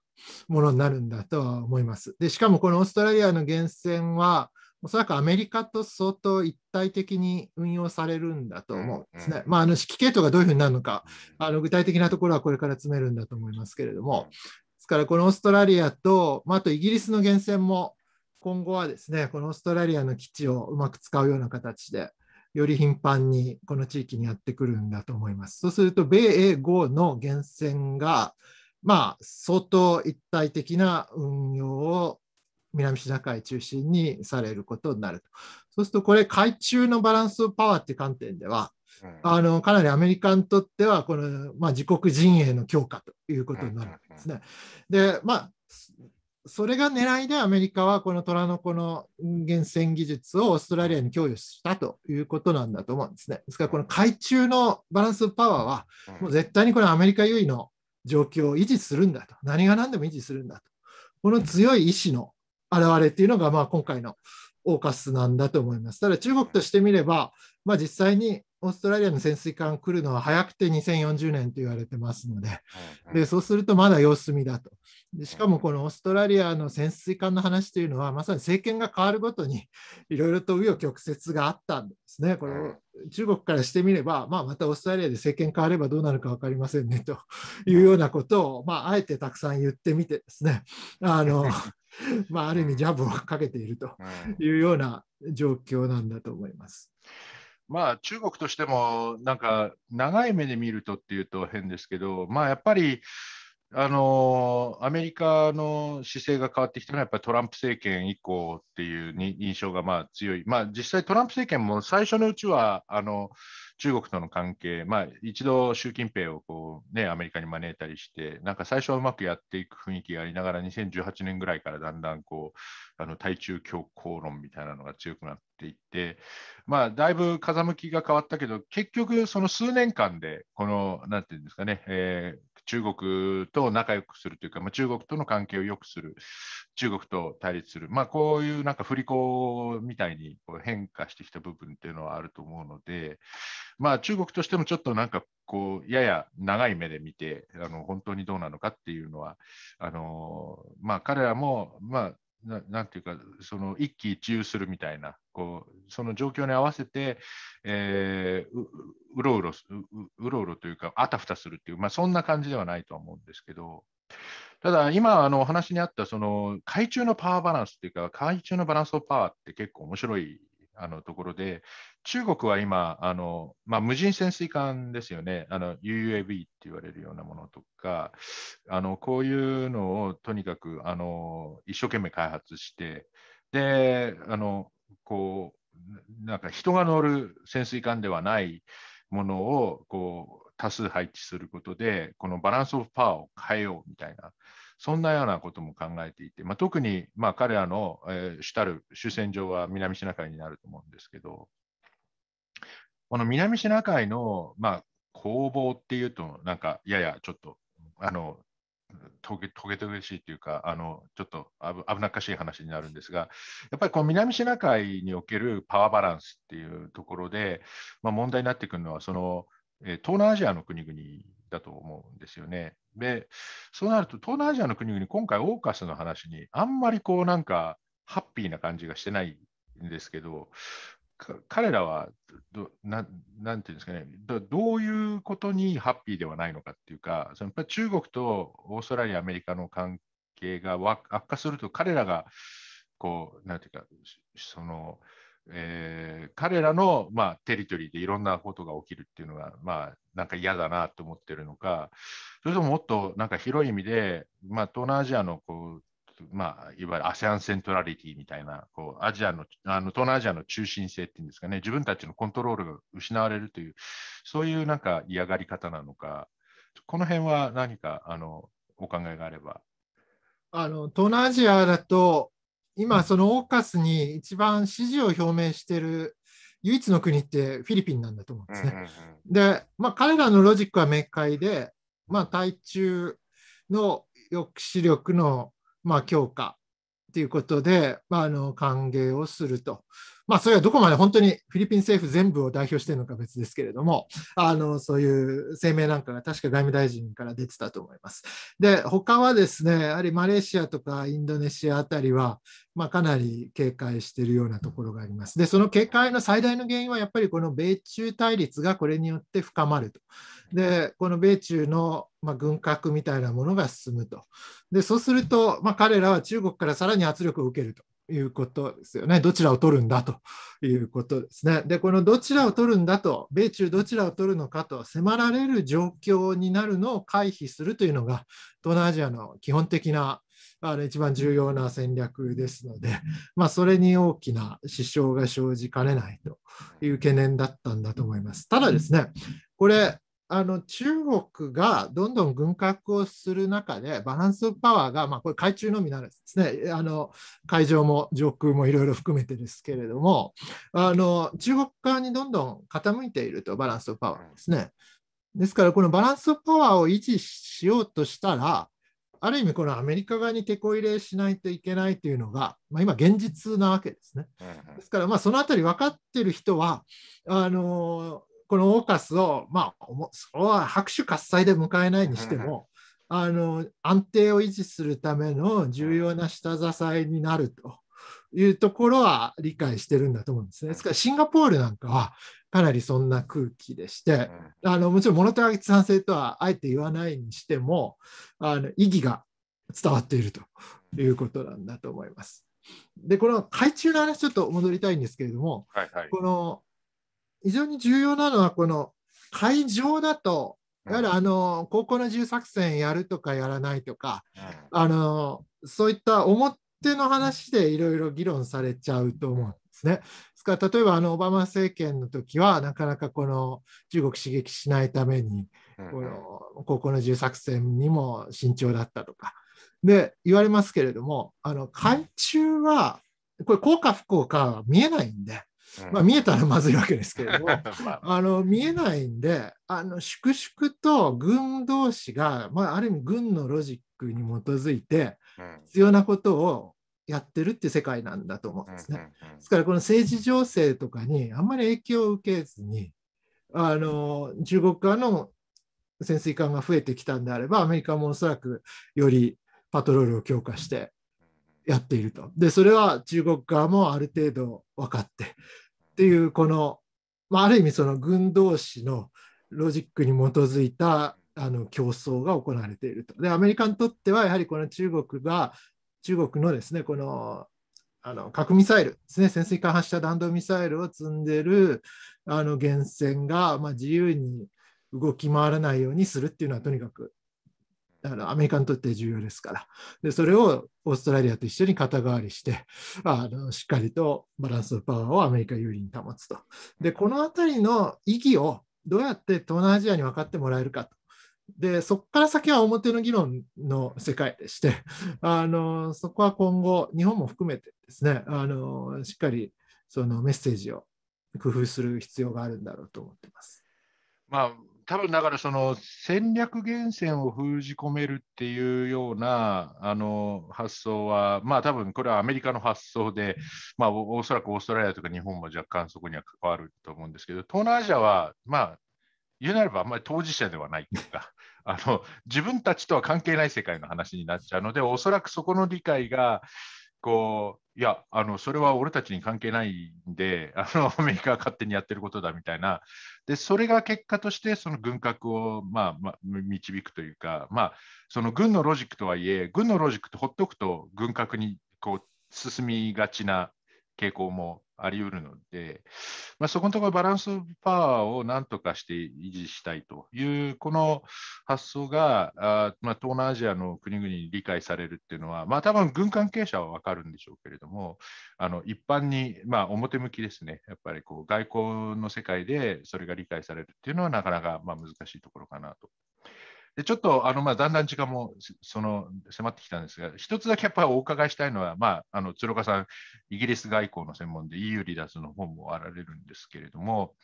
Speaker 2: ものになるんだとは思います。でしかもこのオーストラリアの源泉はおそらくアメリカと相当一体的に運用されるんだと思うんですね。まあ、あの指揮系統がどういうふうになるのか、あの具体的なところはこれから詰めるんだと思いますけれども、ですからこのオーストラリアと、まあ、あとイギリスの源泉も今後はですね、このオーストラリアの基地をうまく使うような形で、より頻繁にこの地域にやってくるんだと思います。そうすると、米英豪の源泉がまあ、相当一体的な運用を南シナ海中心にされることになると。そうすると、これ、海中のバランスパワーって観点では、うん、あのかなりアメリカにとってはこの、まあ、自国陣営の強化ということになるわけですね。で、まあ、それが狙いでアメリカはこの虎の子の源泉技術をオーストラリアに供与したということなんだと思うんですね。ですからこの海中のバランスパワーはもう絶対にこれアメリカ優位の状況を維持するんだと。何が何でも維持するんだと。この強い意志の表れっていうのが、まあ、今回のオーカスなんだと思います。ただ中国としてみれば、まあ、実際にオーストラリアの潜水艦来るのは早くて2040年と言われてますのででそうするとまだ様子見だとでしかもこのオーストラリアの潜水艦の話というのはまさに政権が変わるごとにいろいろと紆余曲折があったんですねこれ中国からしてみれば、まあ、またオーストラリアで政権変わればどうなるか分かりませんねと いうようなことを、まあ、あえてたくさん言ってみてですねあの、まあ、ある意味ジャブをかけているというような状況なんだと
Speaker 1: 思います。まあ、中国としても、なんか長い目で見るとっていうと変ですけど、まあ、やっぱりあのアメリカの姿勢が変わってきたのは、やっぱりトランプ政権以降っていう印象がまあ強い、まあ、実際、トランプ政権も最初のうちはあの中国との関係、まあ、一度、習近平をこう、ね、アメリカに招いたりして、なんか最初はうまくやっていく雰囲気がありながら、2018年ぐらいからだんだんこうあの対中強硬論みたいなのが強くなっていって、まあ、だいぶ風向きが変わったけど、結局、その数年間で、このなんていうんですかね、えー、中国と仲良くするというか、まあ、中国との関係を良くする、中国と対立する、まあ、こういうなんか振り子みたいにこう変化してきた部分っていうのはあると思うので、まあ、中国としてもちょっとなんかこうやや長い目で見てあの本当にどうなのかっていうのはあの、まあ、彼らも、まあ、ななんていうかその一喜一憂するみたいなこうその状況に合わせて、えー、ううろうろうろうろというかあたふたするっていう、まあ、そんな感じではないとは思うんですけどただ今あのお話にあったその海中のパワーバランスっていうか海中のバランスオブパワーって結構面白いあのところで、中国は今、あのまあ、無人潜水艦ですよね、UUAV って言われるようなものとか、あのこういうのをとにかくあの一生懸命開発して、であのこうなんか人が乗る潜水艦ではないものをこう多数配置することで、このバランスオフパワーを変えようみたいな。そんなようなことも考えていて、まあ、特にまあ彼らの、えー、主たる主戦場は南シナ海になると思うんですけど、この南シナ海のまあ攻防っていうと、なんかややちょっと、あのトゲトゲトゲしいというか、あのちょっと危なっかしい話になるんですが、やっぱりこの南シナ海におけるパワーバランスっていうところで、まあ、問題になってくるのはその、え東南アジアの国々だと思うんですよね。で、そうなると、東南アジアの国々、今回、オーカスの話に、あんまりこう、なんか、ハッピーな感じがしてないんですけど、彼らはどな、なんていうんですかねど、どういうことにハッピーではないのかっていうか、そのやっぱり中国とオーストラリア、アメリカの関係が悪化すると、彼らが、こう、なんていうか、その、えー、彼らの、まあ、テリトリーでいろんなことが起きるっていうのが、まあ、なんか嫌だなと思ってるのか、それとももっとなんか広い意味で、まあ、東南アジアのこう、まあ、いわゆる ASEAN セントラリティみたいな、こうアジアのあの東南アジアの中心性っていうんですかね、自分たちのコントロールが失われるという、そういうなんか嫌がり方なのか、この辺は何かあのお考えがあれば。
Speaker 2: あの東南アジアだと今、そのオーカスに一番支持を表明している唯一の国ってフィリピンなんだと思うんですね。で、まあ、彼らのロジックは明快で、まあ、対中の抑止力のまあ強化ということで、まあ、あの歓迎をするとまあ、それはどこまで本当にフィリピン政府全部を代表しているのか別ですけれども、あのそういう声明なんかが確か外務大臣から出てたと思います。で、他はですね、やはりマレーシアとかインドネシアあたりは、まあ、かなり警戒しているようなところがあります。で、その警戒の最大の原因は、やっぱりこの米中対立がこれによって深まると。で、この米中のまあ、軍拡みたいなものが進むと。でそうすると、まあ、彼らは中国からさらに圧力を受けると。いうことですよね。どちらを取るんだということですね。で、このどちらを取るんだと、米中どちらを取るのかと迫られる状況になるのを回避するというのが、東南アジアの基本的なあの一番重要な戦略ですので、まあ、それに大きな支障が生じかねないという懸念だったんだと思います。ただですね、これ、あの中国がどんどん軍拡をする中で、バランスパワーが、まあ、これ、海中のみならずですね、あの海上も上空もいろいろ含めてですけれども、あの中国側にどんどん傾いていると、バランスパワーですね。ですから、このバランスパワーを維持しようとしたら、ある意味、このアメリカ側にてこ入れしないといけないというのが、まあ、今、現実なわけですね。ですから、そのあたり分かってる人は、あのこのオーカスを、まあ、それは拍手喝采で迎えないにしても、あの安定を維持するための重要な下支えになるというところは理解してるんだと思うんですね。ですからシンガポールなんかはかなりそんな空気でして、あのもちろん物と賛成とはあえて言わないにしても、あの意義が伝わっているということなんだと思います。で、この海中の話ちょっと戻りたいんですけれども、はいはい、この非常に重要なのは、この会場だと、やはりあの高校の自由作戦やるとかやらないとか、あのそういった表の話でいろいろ議論されちゃうと思うんですね。ですから例えばあのオバマ政権の時はなかなかこの中国刺激しないためにこの高校の自由作戦にも慎重だったとかで言われますけれどもあの海中はこれ効果不効果は見えないんで。まあ、見えたらまずいわけですけれども、あの見えないんであの粛々と軍同士が、まあ、ある意味軍のロジックに基づいて必要なことをやってるって世界なんだと思うんですね。ですからこの政治情勢とかにあんまり影響を受けずにあの中国側の潜水艦が増えてきたんであればアメリカもおそらくよりパトロールを強化してやっていると。でそれは中国側もある程度分かってっていうこの、まあ、ある意味その軍同士のロジックに基づいたあの競争が行われていると。でアメリカにとってはやはりこの中国が中国のですねこのあの核ミサイルですね潜水艦発射弾道ミサイルを積んでるあの源泉が、まあ、自由に動き回らないようにするっていうのはとにかくあのアメリカにとって重要ですから。で、それをオーストラリアと一緒に肩代わりして、あのしっかりとバランスのパワーをアメリカ有利に保つと。で、このあたりの意義をどうやって東南アジアに分かってもらえるかと。で、そこから先は表の議論の世界でして、あのそこは今後、日本も含めてですね、あのしっかりそのメッセージを工夫する必要があるんだろうと思ってます。
Speaker 1: まあ多分だからその戦略源泉を封じ込めるっていうようなあの発想は、まあ多分これはアメリカの発想で、まあ、おそらくオーストラリアとか日本も若干そこには関わると思うんですけど、東南アジアは、まあ、言うなればあんまり当事者ではないというか。あの自分たちとは関係ない世界の話になっちゃうので、おそらくそこの理解が、こういやあのそれは俺たちに関係ないんで あのアメリカが勝手にやってることだみたいなでそれが結果としてその軍拡を、まあ、まあ、導くというか、まあ、その軍のロジックとはいえ軍のロジックってほっとくと軍拡にこう進みがちな傾向もあり得るので、まあ、そこのところバランスパワーをなんとかして維持したいという、この発想が、あまあ、東南アジアの国々に理解されるっていうのは、まあ、多分軍関係者は分かるんでしょうけれども、あの一般に、まあ、表向きですね、やっぱりこう外交の世界でそれが理解されるっていうのは、なかなかまあ難しいところかなとでちょっとあの、まあ、だんだん時間もその迫ってきたんですが、一つだけやっぱりお伺いしたいのは、まあ、あの鶴岡さん、イギリス外交の専門で EU 離脱の本もあられるんですけれども、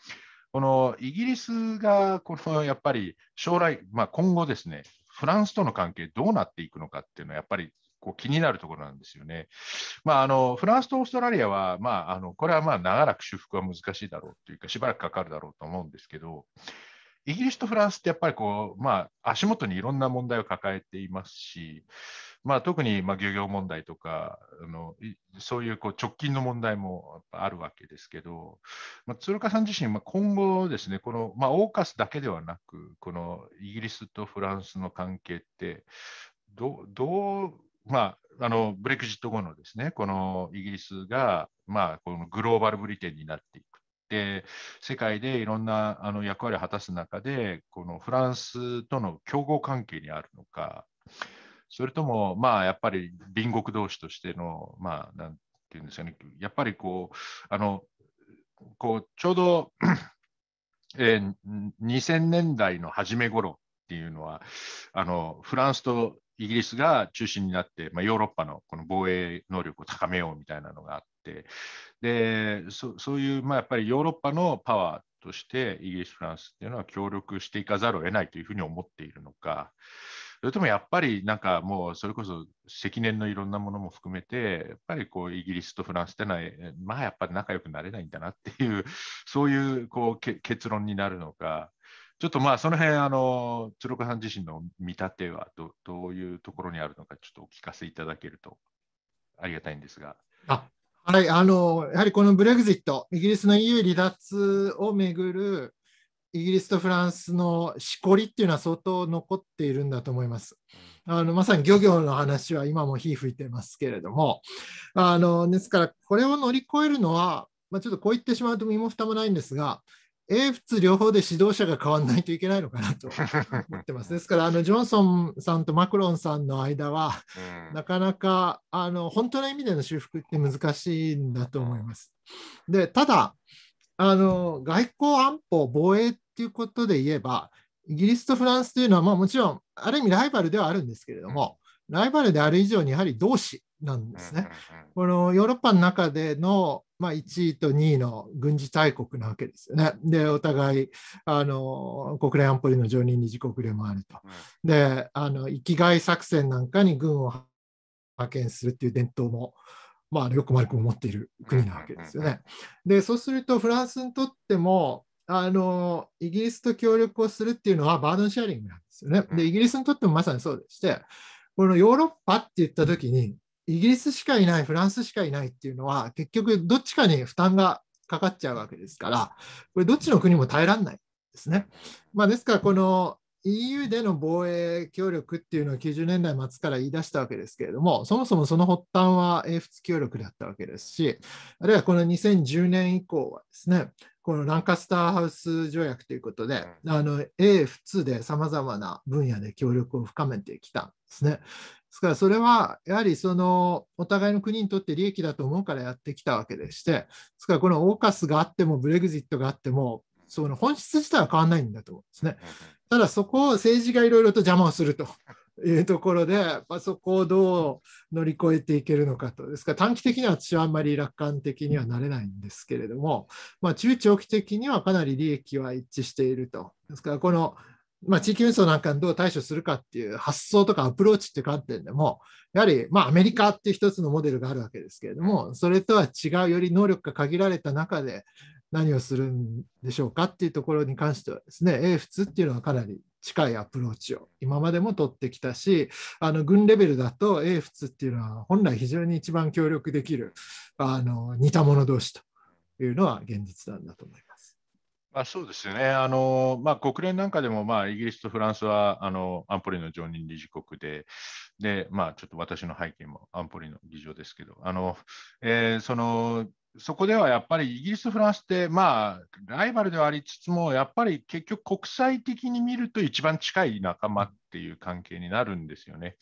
Speaker 1: このイギリスがこのやっぱり将来、まあ、今後ですね、フランスとの関係、どうなっていくのかっていうのは、やっぱりこう気になるところなんですよね。まあ、あのフランスとオーストラリアは、まあ、あのこれはまあ長らく修復は難しいだろうというか、しばらくかかるだろうと思うんですけど、イギリスとフランスってやっぱりこう、まあ、足元にいろんな問題を抱えていますし、まあ、特にまあ漁業問題とかあのそういうこう直近の問題もあるわけですけど、まあ、鶴岡さん自身、まあ、今後ですねこの、まあ、オーカスだけではなくこのイギリスとフランスの関係ってどどうまあ、あのブレクジット後のですねこのイギリスが、まあ、このグローバルブリテンになっていっって世界でいろんなあの役割を果たす中でこのフランスとの競合関係にあるのかそれともまあやっぱり隣国同士としてのまあなんていうんですかねやっぱりこうあのこうちょうど え2000年代の初め頃っていうのはあのフランスとイギリスが中心になって、まあ、ヨーロッパのこの防衛能力を高めようみたいなのがあっってでそういう、まあ、やっぱりヨーロッパのパワーとしてイギリス、フランスっていうのは協力していかざるを得ないというふうに思っているのか、それともやっぱりなんかもうそれこそ積年のいろんなものも含めて、やっぱりこうイギリスとフランスってのは、まあやっぱり仲良くなれないんだなっていう、そういうこう結論になるのか、ちょっとまあその辺あの鶴岡さん自身の見立てはどどういうところにあるのか、ちょっとお聞かせいただけるとありがたいんですが。あ
Speaker 2: はい、あのやはりこのブレグジット、イギリスの EU 離脱をめぐるイギリスとフランスのしこりっていうのは相当残っているんだと思います。あのまさに漁業の話は今も火吹いてますけれども、あのですからこれを乗り越えるのは、まあ、ちょっとこう言ってしまうと身も蓋もないんですが、英仏両方で指導者が変わらないといけないのかなと 思ってます。ですから、あのジョンソンさんとマクロンさんの間は、なかなかあの本当の意味での修復って難しいんだと思います。でただあの、外交安保、防衛っていうことで言えば、イギリスとフランスというのは、まあ、もちろん、ある意味ライバルではあるんですけれども、ライバルである以上に、やはり同志なんですね。このヨーロッパの中での、まあ、1位と2位の軍事大国なわけですよね。で、お互いあの国連安保理の常任理事国でもあると。で、あの生きがい作戦なんかに軍を派遣するっていう伝統も、まあ、よく丸くも持っている国なわけですよね。で、そうするとフランスにとっても、あのイギリスと協力をするっていうのはバードンシェアリングなんですよね。で、イギリスにとってもまさにそうでして、このヨーロッパって言った時に、イギリスしかいないフランスしかいないっていうのは結局どっちかに負担がかかっちゃうわけですからこれどっちの国も耐えられないですね。まあ、ですからこの EU での防衛協力っていうのを90年代末から言い出したわけですけれども、そもそもその発端は英仏協力だったわけですし、あるいはこの2010年以降はですね、このランカスターハウス条約ということで、英仏でさまざまな分野で協力を深めてきたんですね。ですからそれはやはりそのお互いの国にとって利益だと思うからやってきたわけでして、ですからこのオーカスがあってもブレグジットがあっても、その本質自体は変わらないんだと思うんですね。ただそこを政治がいろいろと邪魔をすると。いうところで、まあ、そこをどう乗り越えていけるのかと。ですから短期的には私はあんまり楽観的にはなれないんですけれども、まあ、中長期的にはかなり利益は一致していると。ですからこのまあ、地域運送なんかにどう対処するかっていう発想とかアプローチっていう観点でも、やはり、まあ、アメリカっていう一つのモデルがあるわけですけれども、それとは違う、より能力が限られた中で何をするんでしょうかっていうところに関してはですね、英仏っていうのはかなり近いアプローチを今までも取ってきたし、あの軍レベルだと英仏っていうのは本来非常に一番協力できるあの似た者同士というのは現実なんだと思います。
Speaker 1: まあ、そうですよね、あのまあ、国連なんかでも、まあ、イギリスとフランスはあの安保理の常任理事国で、でまあ、ちょっと私の背景も安保理の議場ですけど、あのえー、そのそこではやっぱりイギリスとフランスって、まあ、ライバルではありつつも、やっぱり結局、国際的に見ると一番近い仲間っていう関係になるんですよね。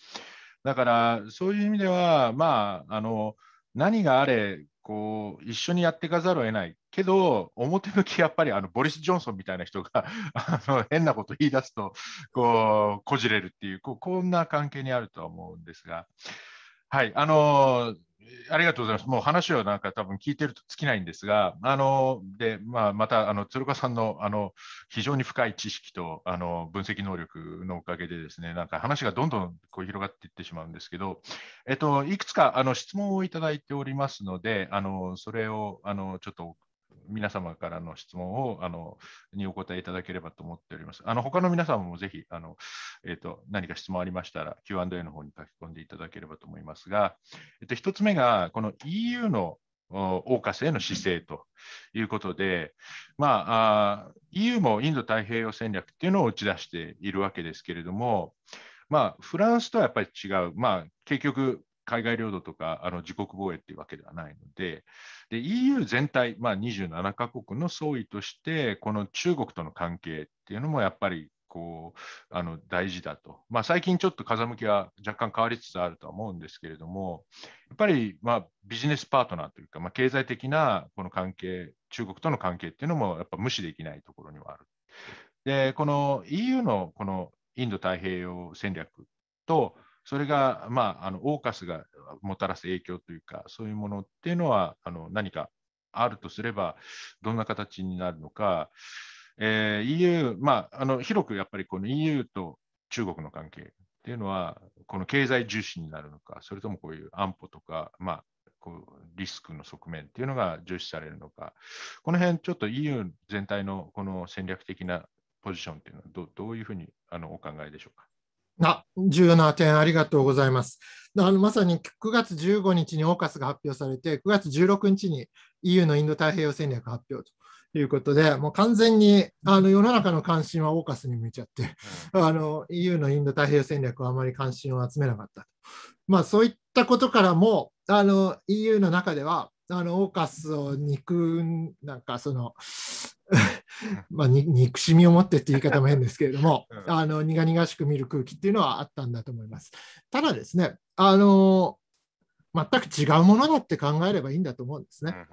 Speaker 1: だから、そういう意味では、まああの何があれこう一緒にやっていかざるを得ないけど表向きやっぱりあのボリス・ジョンソンみたいな人が あの変なこと言い出すとこうこじれるっていうこんな関係にあるとは思うんですが。はい、あのー、ありがとうございます。もう話はなんか多分聞いてると尽きないんですが、あのでまあ、またあの鶴岡さんのあの非常に深い知識とあの分析能力のおかげでですね、なんか話がどんどんこう広がっていってしまうんですけど、えっと、いくつかあの質問をいただいておりますので、あのそれをあのちょっと皆様からの質問をあのにお答えいただければと思っております。あの他の皆様もぜひあの、えーと、何か質問ありましたら Q&A の方に書き込んでいただければと思いますが、えー、と1つ目がこの EU のオーカスへの姿勢ということで、まあ、EU もインド太平洋戦略っていうのを打ち出しているわけですけれども、まあ、フランスとはやっぱり違う、まあ、結局、海外領土とかあの自国防衛っていうわけではないのでで EU 全体、まあ、27カ国の総意としてこの中国との関係っていうのもやっぱりこうあの大事だと、まあ、最近ちょっと風向きは若干変わりつつあるとは思うんですけれども、やっぱりまあビジネスパートナーというか、まあ、経済的なこの関係、中国との関係っていうのもやっぱ無視できないところにはある。で、この EU のこのインド太平洋戦略と、それが、まあ、あのオーカスがもたらす影響というか、そういうものっていうのは、あの何かあるとすれば、どんな形になるのか、えー、EU、まあ、あの広くやっぱりこの EU と中国の関係っていうのは、この経済重視になるのか、それともこういう安保とか、まあ、こうリスクの側面っていうのが重視されるのか、この辺ちょっと EU 全体のこの戦略的なポジションっていうのはど、どういうふうにあのお考えでしょうか。
Speaker 2: あ重要な点ありがとうございます。あのまさに9月15日にオーカスが発表されて、9月16日に EU のインド太平洋戦略発表ということで、もう完全にあの世の中の関心はオーカスに向いちゃって、EU のインド太平洋戦略はあまり関心を集めなかった。まあ、そういったことからもの EU の中ではあのオーカスを憎んなんかその まあ、憎しみを持ってって言い方も変ですけれども、うん、あの苦々しく見る空気っていうのはあったんだと思います。ただですね、あの全く違うものだって考えればいいんだと思うんですね。っ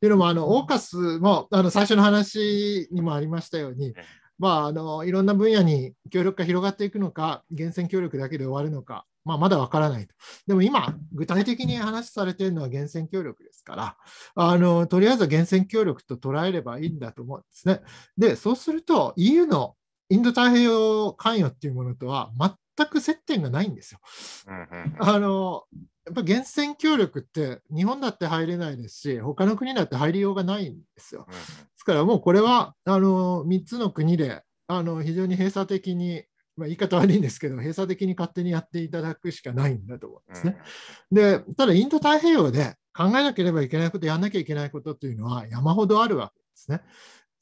Speaker 2: ていうのもあのオーカスもあの最初の話にもありましたように、まあ、あのいろんな分野に協力が広がっていくのか源泉協力だけで終わるのかまあ、まだわからないと。でも今、具体的に話されているのは源泉協力ですから、あのとりあえずは源泉協力と捉えればいいんだと思うんですね。で、そうすると EU のインド太平洋関与っていうものとは全く接点がないんですよ。あのやっぱ源泉協力って日本だって入れないですし他の国だって入りようがないんですよ。ですからもうこれはあの3つの国であの非常に閉鎖的にまあ、言い方悪いんですけど、閉鎖的に勝手にやっていただくしかないんだと思うんですね。で、ただインド太平洋で考えなければいけないこと、やんなきゃいけないことというのは山ほどあるわけですね。で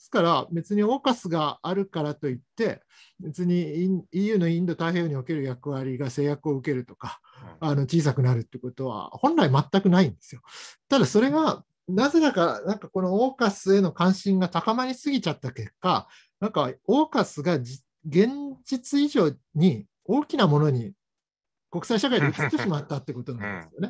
Speaker 2: すから別にオーカスがあるからといって別に EU のインド太平洋における役割が制約を受けるとかあの小さくなるってことは本来全くないんですよ。ただそれがなぜだかなんかこのオーカスへの関心が高まりすぎちゃった結果なんかオーカスが実現実以上に大きなものに国際社会で移ってしまったってことなんですよね。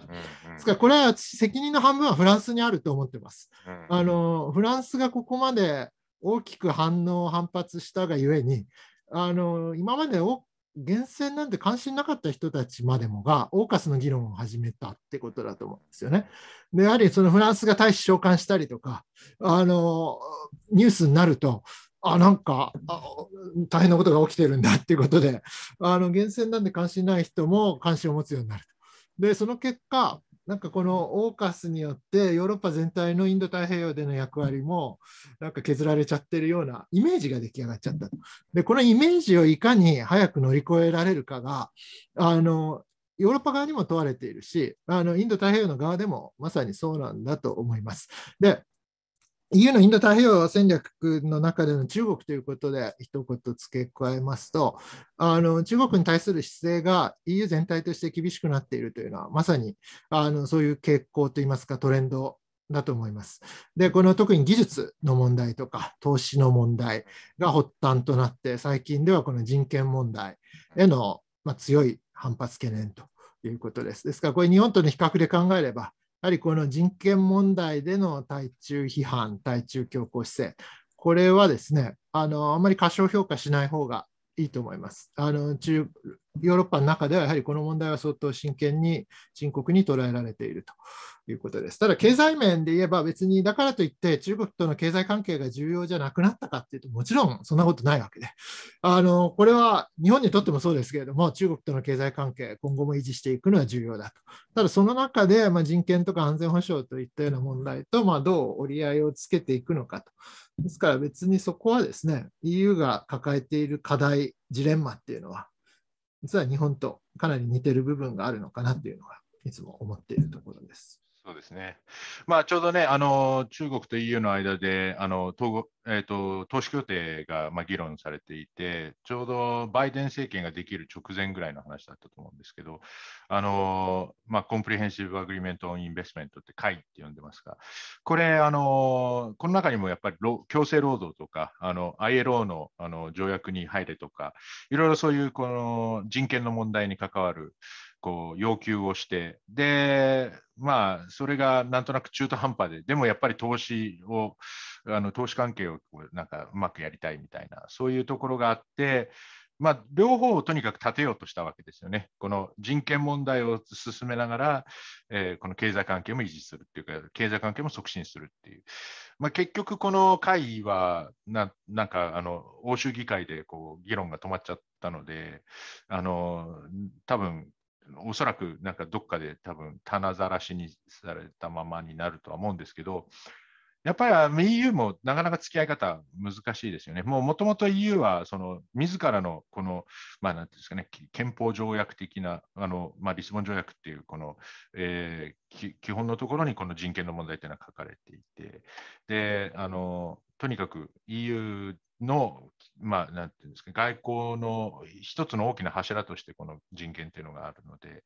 Speaker 2: ですからこれは責任の半分はフランスにあると思ってます。あのフランスがここまで大きく反応反発したがゆえにあの今まで源泉なんて関心なかった人たちまでもがオーカスの議論を始めたってことだと思うんですよね。でやはりそのフランスが大使召喚したりとかあのニュースになるとあなんか大変なことが起きてるんだっていうことであの源泉なんで関心ない人も関心を持つようになると。でその結果なんかこのオーカスによってヨーロッパ全体のインド太平洋での役割もなんか削られちゃってるようなイメージが出来上がっちゃったと。でこのイメージをいかに早く乗り越えられるかがあのヨーロッパ側にも問われているしあのインド太平洋の側でもまさにそうなんだと思います。で EU のインド太平洋戦略の中での中国ということで一言付け加えますとあの中国に対する姿勢が EU 全体として厳しくなっているというのはまさにあのそういう傾向といいますかトレンドだと思います。で、この特に技術の問題とか投資の問題が発端となって、最近ではこの人権問題への、まあ、強い反発懸念ということです。ですから、これ日本との比較で考えれば、やはりこの人権問題での対中批判、対中強硬姿勢、これはですね、あのあまり過小評価しない方がいいと思います。あの中ヨーロッパの中ではやはりこの問題は相当真剣に深刻に捉えられているということです。ただ経済面で言えば別にだからといって中国との経済関係が重要じゃなくなったかっていうともちろんそんなことないわけであのこれは日本にとってもそうですけれども中国との経済関係今後も維持していくのは重要だと。ただその中で、まあ、人権とか安全保障といったような問題と、まあ、どう折り合いをつけていくのかと。ですから別にそこはですね EU が抱えている課題ジレンマっていうのは実は日本とかなり似てる部分があるのかなっていうのがいつも思っているとこ
Speaker 1: ろです。そうですね、まあ、ちょうどね、あの中国と EU の間であの統,、えーと、投資協定が、まあ、議論されていて、ちょうどバイデン政権ができる直前ぐらいの話だったと思うんですけど、あのまあ、コンプリヘンシブ・アグリメント・オン・インベスメントって会って呼んでますが、これ、あのこの中にもやっぱり強制労働とか、あの ILO のあの条約に入れとか、いろいろそういうこの人権の問題に関わるこう要求をしてでまあそれがなんとなく中途半端ででもやっぱり投資をあの投資関係をこうなんかうまくやりたいみたいなそういうところがあってまあ、両方をとにかく立てようとしたわけですよね。この人権問題を進めながら、えー、この経済関係も維持するっていうか、経済関係も促進するっていう。まあ、結局、この会議はな、なんかあの欧州議会でこう議論が止まっちゃったので、あの多分おそらくなんかどっかで多分棚ざらしにされたままになるとは思うんですけどやっぱり EU もなかなか付き合い方難しいですよね。もともと EU はその自らのこの、まあ、なんですかね、憲法条約的な、あのまあ、リスボン条約っていうこの、えー、基本のところにこの人権の問題っていうのは書かれていて、であのとにかく EU の、まあ、なんていうんですか、外交の一つの大きな柱として、この人権というのがあるので、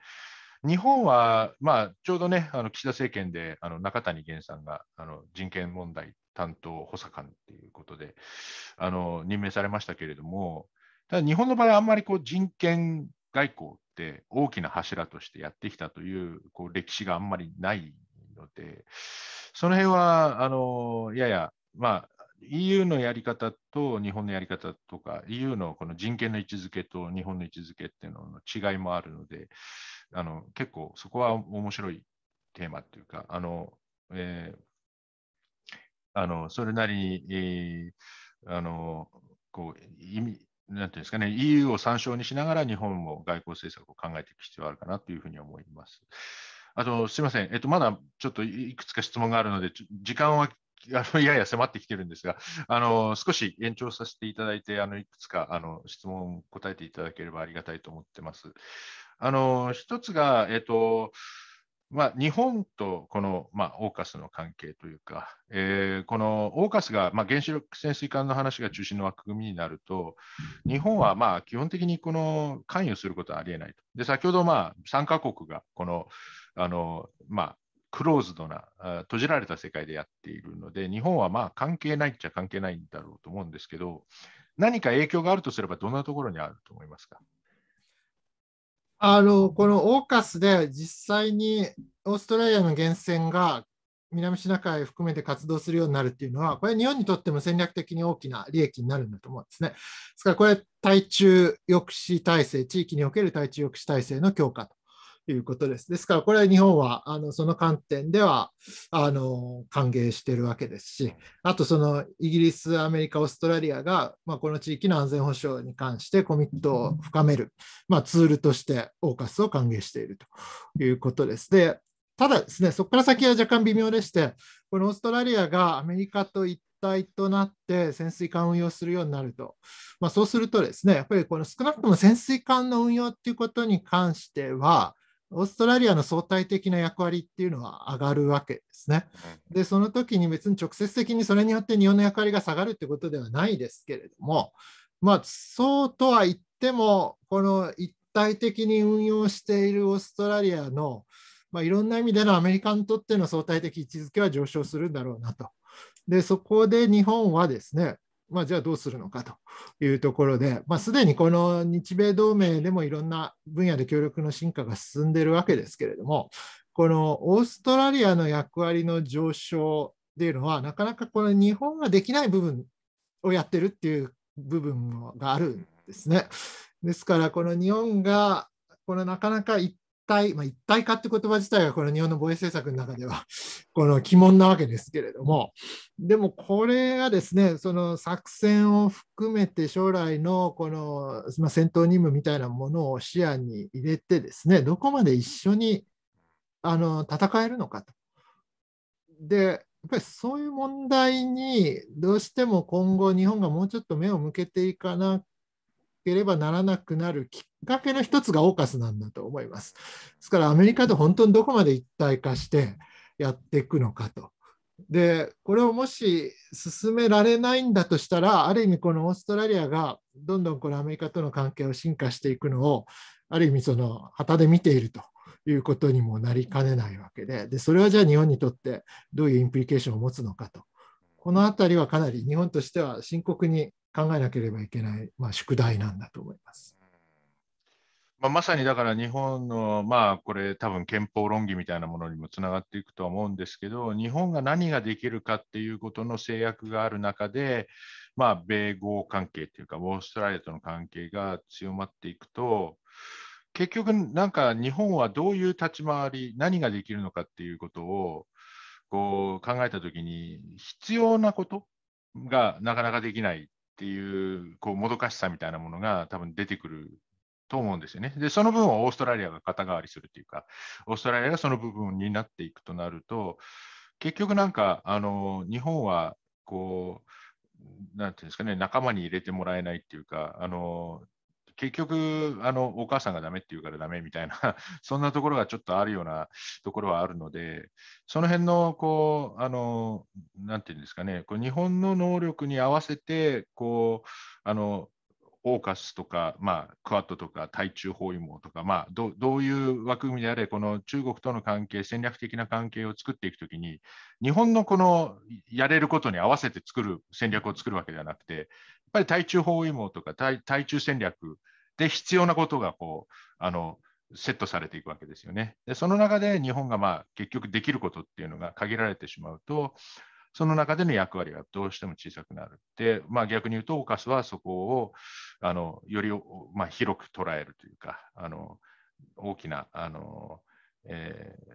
Speaker 1: 日本は、まあ、ちょうどね、あの岸田政権であの中谷元さんがあの人権問題担当補佐官ということであの任命されましたけれども、ただ日本の場合、あんまりこう人権外交って大きな柱としてやってきたというこう歴史があんまりないので、その辺はあのやや、まあ、EU のやり方と日本のやり方とか、EU のこの人権の位置づけと日本の位置づけっていうのの違いもあるので、あの結構そこは面白いテーマっていうか、あのえー、あのそれなりに、えー、あのこう意味なんていうんですかね、EU を参照にしながら日本も外交政策を考えていく必要があるかなというふうに思います。あと、すみません、えっと、まだちょっといくつか質問があるので、時間はあの やや迫ってきてるんですが、あの少し延長させていただいて、あのいくつかあの質問答えていただければありがたいと思ってます。あの一つが、えっ、とまあ、日本とこの、まあ、オーカスの関係というか、えー、このオーカスが、まあ、原子力潜水艦の話が中心の枠組みになると、日本はまあ基本的にこの関与することはありえないと。で先ほど、まあ、3カ国がこのあの、まあ、クローズドな、閉じられた世界でやっているので、日本はまあ関係ないっちゃ関係ないんだろうと思うんですけど、何か影響があるとすれば、どんなところにあると思いますか
Speaker 2: あのこのオーカスで実際にオーストラリアの源泉が南シナ海含めて活動するようになるっていうのは、これ、日本にとっても戦略的に大きな利益になるんだと思うんですね。ですから、これ、対中抑止体制、地域における対中抑止体制の強化ということです。ですから、これは日本はあのその観点ではあの歓迎しているわけですし、あとそのイギリス、アメリカ、オーストラリアが、まあ、この地域の安全保障に関してコミットを深める、まあ、ツールとしてオーカスを歓迎しているということです。でただですね、そこから先は若干微妙でして、このオーストラリアがアメリカと一体となって潜水艦を運用するようになると、まあ、そうするとですね、やっぱりこの少なくとも潜水艦の運用っていうことに関しては、オーストラリアの相対的な役割っていうのは上がるわけですね。で、その時に別に直接的にそれによって日本の役割が下がるってことではないですけれども、まあ、そうとは言っても、この一体的に運用しているオーストラリアの、まあ、いろんな意味でのアメリカにとっての相対的位置づけは上昇するんだろうなと。で、そこで日本はですね、まあ、じゃあどうするのかというところで、まあ、すでにこの日米同盟でもいろんな分野で協力の進化が進んでいるわけですけれども、このオーストラリアの役割の上昇っていうのは、なかなかこの日本ができない部分をやってるっていう部分があるんですね。ですから、この日本がこのなかなか一体、まあ、一体化って言葉自体がこの日本の防衛政策の中では この鬼門なわけですけれどもでもこれがですねその作戦を含めて将来のこの、まあ、戦闘任務みたいなものを視野に入れてですねどこまで一緒にあの戦えるのかと。でやっぱりそういう問題にどうしても今後日本がもうちょっと目を向けていかなければならなくなるきっかけの一つがオーカスなんだと思います。ですからアメリカと本当にどこまで一体化してやっていくのかと。でこれをもし進められないんだとしたらある意味このオーストラリアがどんどんこのアメリカとの関係を進化していくのをある意味その旗で見ているということにもなりかねないわけででそれはじゃあ日本にとってどういうインプリケーションを持つのかとこのたりはかなり日本としては深刻に考えなければいけない、まあ、宿題なんだと思います。
Speaker 1: まあ、まさにだから日本の、まあ、これ多分憲法論議みたいなものにもつながっていくとは思うんですけど日本が何ができるかっていうことの制約がある中で、まあ、米豪関係というかオーストラリアとの関係が強まっていくと結局なんか日本はどういう立ち回り何ができるのかっていうことをこう考えた時に必要なことがなかなかできないっていうこうもどかしさみたいなものが多分出てくると思うんですよね。で、その分をオーストラリアが肩代わりするというか、オーストラリアがその部分になっていくとなると、結局なんか、あの日本はこう、なんていうんですかね、仲間に入れてもらえないっていうか、あの結局あのお母さんがダメって言うからダメみたいな そんなところがちょっとあるようなところはあるのでその辺のこうあのなて言うんですかねこう日本の能力に合わせてこうあのオーカスとか、まあ、クアッドとか対中包囲網とか、まあど、どういう枠組みであれ、この中国との関係、戦略的な関係を作っていくときに、日本のこのやれることに合わせて作る戦略を作るわけではなくて、やっぱり対中包囲網とか対対中戦略で必要なことがこうあのセットされていくわけですよね。でその中で日本がまあ結局できることっていうのが限られてしまうと、その中での役割がどうしても小さくなる。で、まあ、逆に言うと、オカスはそこをあのより、まあ、広く捉えるというか、あの大きなあの、えー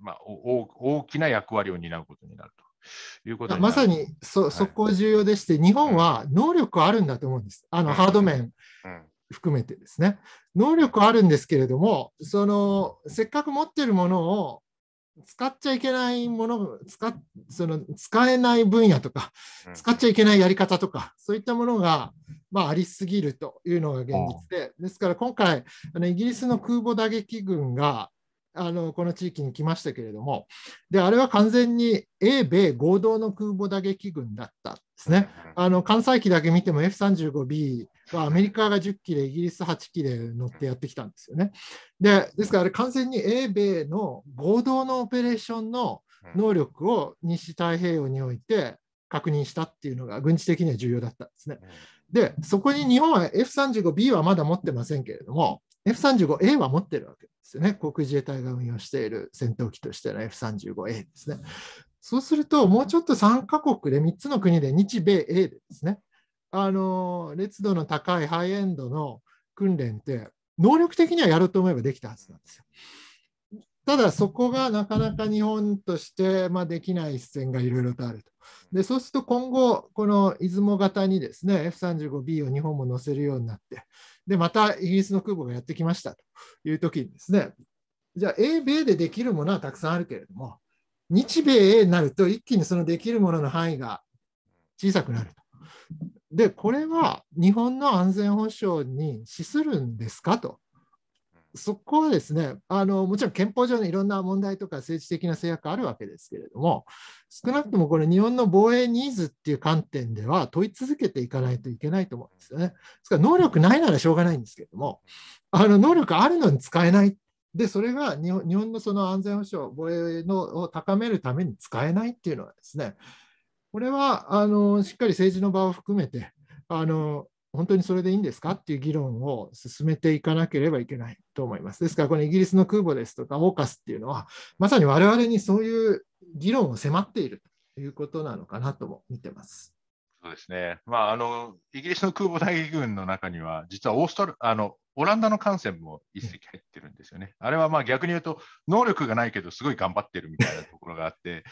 Speaker 1: まあ、大きな役割を担うことになると。いうことまさにそ、そ
Speaker 2: こ重要でして、日本は能力あるんだと思うんです、あの、ハード面含めてですね。能力あるんですけれども、そのせっかく持ってるものを使っちゃいけないもの使その使えない分野とか、使っちゃいけないやり方とか、そういったものが、まあ、ありすぎるというのが現実で、ですから今回、あのイギリスの空母打撃群があのこの地域に来ましたけれどもで、あれは完全に英米合同の空母打撃群だったんですね。あの艦載機だけ見ても F35B はアメリカが10機でイギリス8機で乗ってやってきたんですよね。でですから完全に英米の合同のオペレーションの能力を西太平洋において確認したっていうのが軍事的には重要だったんですね。でそこに日本は F35B はまだ持ってませんけれども F35A は持ってるわけですよね。航空自衛隊が運用している戦闘機としての F35A ですね。そうすると、もうちょっと3カ国で3つの国で日米英でですね、あの熱度の高いハイエンドの訓練って能力的にはやると思えばできたはずなんですよ。ただそこがなかなか日本として、まあ、できない一線がいろいろとあると。でそうすると今後この出雲型にですね F35B を日本も載せるようになってでまたイギリスの空母がやってきましたという時にですねじゃあ英米でできるものはたくさんあるけれども日米 A になると一気にそのできるものの範囲が小さくなると。で、これは日本の安全保障に資するんですかと。そこはですねあの、もちろん憲法上のいろんな問題とか政治的な制約あるわけですけれども、少なくともこれ、日本の防衛ニーズっていう観点では問い続けていかないといけないと思うんですよね。ですから、能力ないならしょうがないんですけれども、あの能力あるのに使えない。で、それが日本のその安全保障、防衛のを高めるために使えないっていうのはですね、これはあのしっかり政治の場を含めてあの、本当にそれでいいんですかっていう議論を進めていかなければいけないと思います。ですから、このイギリスの空母ですとか、オーカスっていうのは、まさに我々にそういう議論を迫っているということなのかなとも見てます。
Speaker 1: そうですね、まあ、あのイギリスの空母大軍の中には、実はオーストラあのオランダの艦船も一隻入ってるんですよね。あれはまあ逆に言うと、能力がないけど、すごい頑張ってるみたいなところがあって、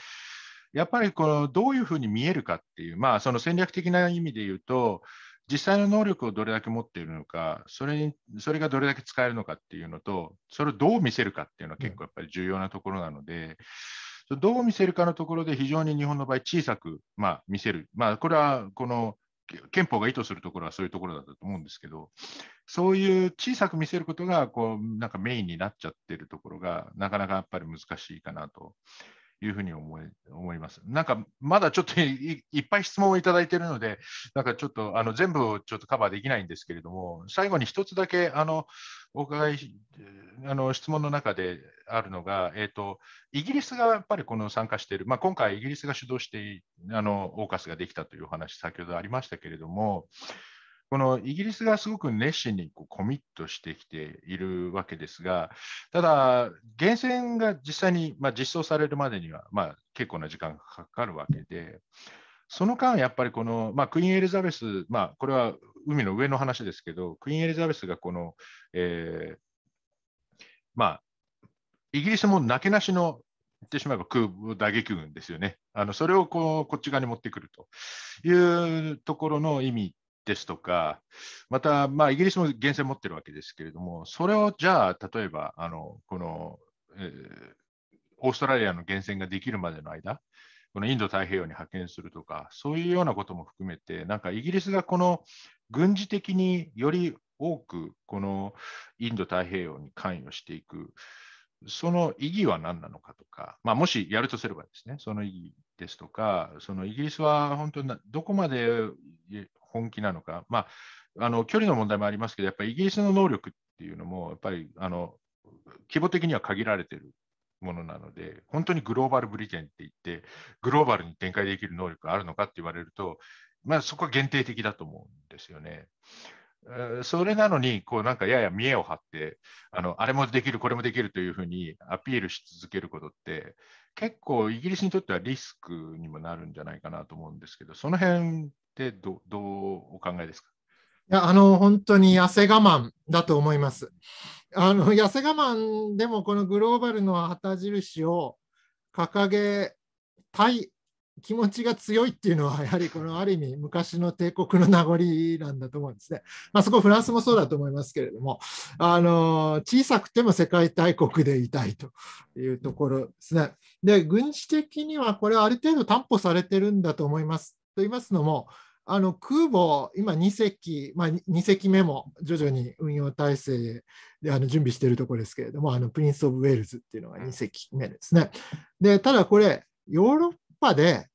Speaker 1: やっぱりこのどういうふうに見えるかっていう、まあ、その戦略的な意味で言うと、実際の能力をどれだけ持っているのかそれに、それがどれだけ使えるのかっていうのと、それをどう見せるかっていうのは結構やっぱり重要なところなので、うん、どう見せるかのところで非常に日本の場合、小さく、まあ、見せる、まあ、これはこの憲法が意図するところはそういうところだったと思うんですけど、そういう小さく見せることがこうなんかメインになっちゃってるところが、なかなかやっぱり難しいかなと。いうふうに思い思います。なんかまだちょっといっぱい質問をいただいているので、なんかちょっとあの全部をちょっとカバーできないんですけれども、最後に一つだけあのお伺いあの質問の中であるのが、えーと、イギリスがやっぱりこの参加している、まあ、今回イギリスが主導してあのオーカスができたというお話、先ほどありましたけれども、このイギリスがすごく熱心にこうコミットしてきているわけですが、ただ、源泉が実際に、まあ、実装されるまでには、まあ、結構な時間がかかるわけで、その間、やっぱりこの、まあ、クイーン・エリザベス、まあ、これは海の上の話ですけど、クイーン・エリザベスがこの、えー、まあ、イギリスもなけなしの言ってしまえば空母打撃群ですよね。あのそれをこうこっち側に持ってくるというところの意味ですとか、また、まあ、イギリスも源泉持ってるわけですけれども、それをじゃあ、例えばあのこの、えー、オーストラリアの源泉ができるまでの間、このインド太平洋に派遣するとか、そういうようなことも含めて、なんかイギリスがこの軍事的により多くこのインド太平洋に関与していく、その意義は何なのかとか、まあ、もしやるとすればですね、その意義ですとか、そのイギリスは本当にどこまで本気なのか、まあ、あの距離の問題もありますけど、やっぱりイギリスの能力っていうのも、やっぱりあの規模的には限られてるものなので、本当にグローバルブリテンって言って、グローバルに展開できる能力があるのかって言われると、まあ、そこは限定的だと思うんですよね。それなのに、こうなんかやや見栄を張って、あのあれもできる、これもできるというふうにアピールし続けることって、結構イギリスにとってはリスクにもなるんじゃないかなと思うんですけど、その辺ってどどうお考えですか
Speaker 2: いやあの本当に痩せ我慢だと思います。あの痩せ我慢でもこのグローバルの旗印を掲げたい気持ちが強いっていうのはやはりこのある意味昔の帝国の名残なんだと思うんですね。まあ、そこフランスもそうだと思いますけれどもあの小さくても世界大国でいたいというところですね。で軍事的にはこれはある程度担保されてるんだと思います。言いますのも、あの空母、今2隻、まあ、2隻目も徐々に運用体制であの準備しているところですけれども、あのプリンス・オブ・ウェールズっていうのが2隻目ですね。でただこれ、ヨーロッパで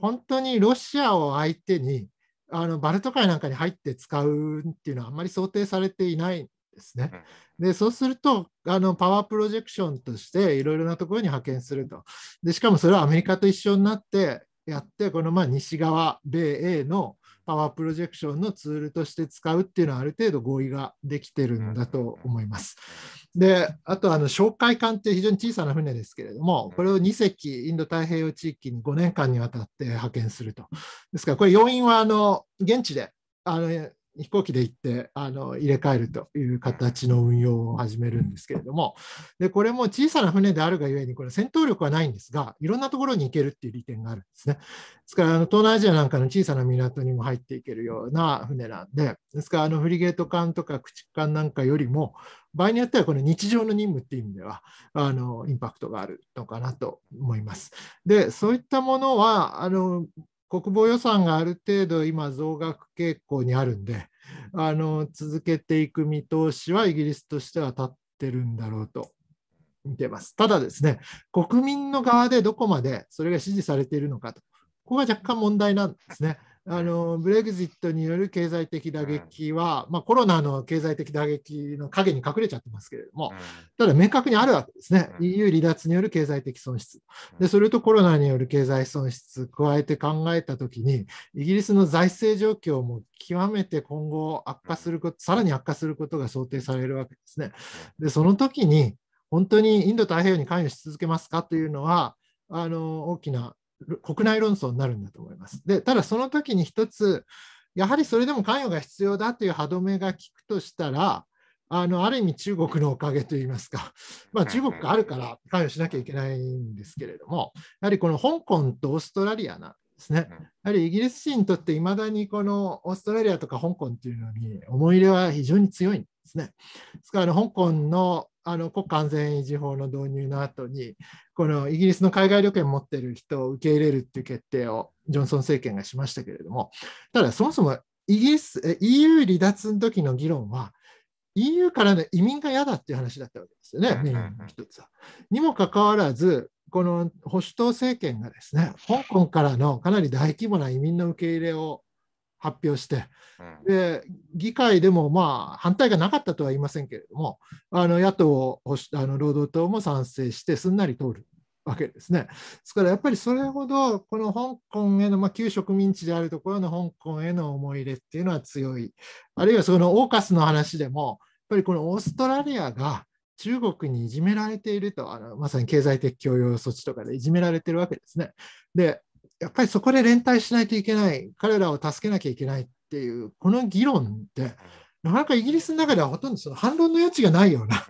Speaker 2: 本当にロシアを相手にあのバルト海なんかに入って使うっていうのはあんまり想定されていないんですね。でそうするとあのパワープロジェクションとしていろいろなところに派遣するとでしかもそれはアメリカと一緒になってやってこのまあ西側米英のパワープロジェクションのツールとして使うっていうのはある程度合意ができてるんだと思います。であとあの哨戒艦って非常に小さな船ですけれどもこれを2隻インド太平洋地域に5年間にわたって派遣すると。ですからこれ要因はあの現地であの飛行機で行ってあの入れ替えるという形の運用を始めるんですけれども、でこれも小さな船であるがゆえに、これ、戦闘力はないんですが、いろんなところに行けるっていう利点があるんですね。ですから、あの東南アジアなんかの小さな港にも入っていけるような船なんで、ですから、あのフリゲート艦とか駆逐艦なんかよりも、場合によってはこの日常の任務っていう意味ではあのインパクトがあるのかなと思います。でそういったものはあの国防予算がある程度今増額傾向にあるんであの続けていく見通しはイギリスとしては立ってるんだろうと見てますただですね国民の側でどこまでそれが支持されているのかとここが若干問題なんですね。あのブレグジットによる経済的打撃は、まあ、コロナの経済的打撃の陰に隠れちゃってますけれども、ただ明確にあるわけですね、EU 離脱による経済的損失で、それとコロナによる経済損失、加えて考えたときに、イギリスの財政状況も極めて今後悪化すること、さらに悪化することが想定されるわけですね。で、その時に本当にインド太平洋に関与し続けますかというのは、あの大きな国内論争になるんだと思います。でただその時に一つやはりそれでも関与が必要だという歯止めが効くとしたらあのある意味中国のおかげといいますか、まあ、中国があるから関与しなきゃいけないんですけれどもやはりこの香港とオーストラリアなんですね。やはりイギリス人にとっていまだにこのオーストラリアとか香港というのに思い入れは非常に強いんですね。ですから香港のあの国家安全維持法の導入の後にこのイギリスの海外旅券持ってる人を受け入れるっていう決定をジョンソン政権がしましたけれどもただそもそもイギリス EU 離脱の時の議論は EU からの移民が嫌だっていう話だったわけですよね、メインの一つは。にもかかわらず、この保守党政権がですね、香港からのかなり大規模な移民の受け入れを発表して、で議会でもまあ反対がなかったとは言いませんけれども、あの野党あの労働党も賛成して、すんなり通るわけですね。ですからやっぱりそれほどこの香港への、まあ、旧植民地であるところの香港への思い入れっていうのは強い。あるいはそのオーカスの話でもやっぱりこのオーストラリアが中国にいじめられているとあのまさに経済的強要措置とかでいじめられてるわけですね。でやっぱりそこで連帯しないといけない、彼らを助けなきゃいけないっていう、この議論って、なかなかイギリスの中ではほとんどその反論の余地がないような、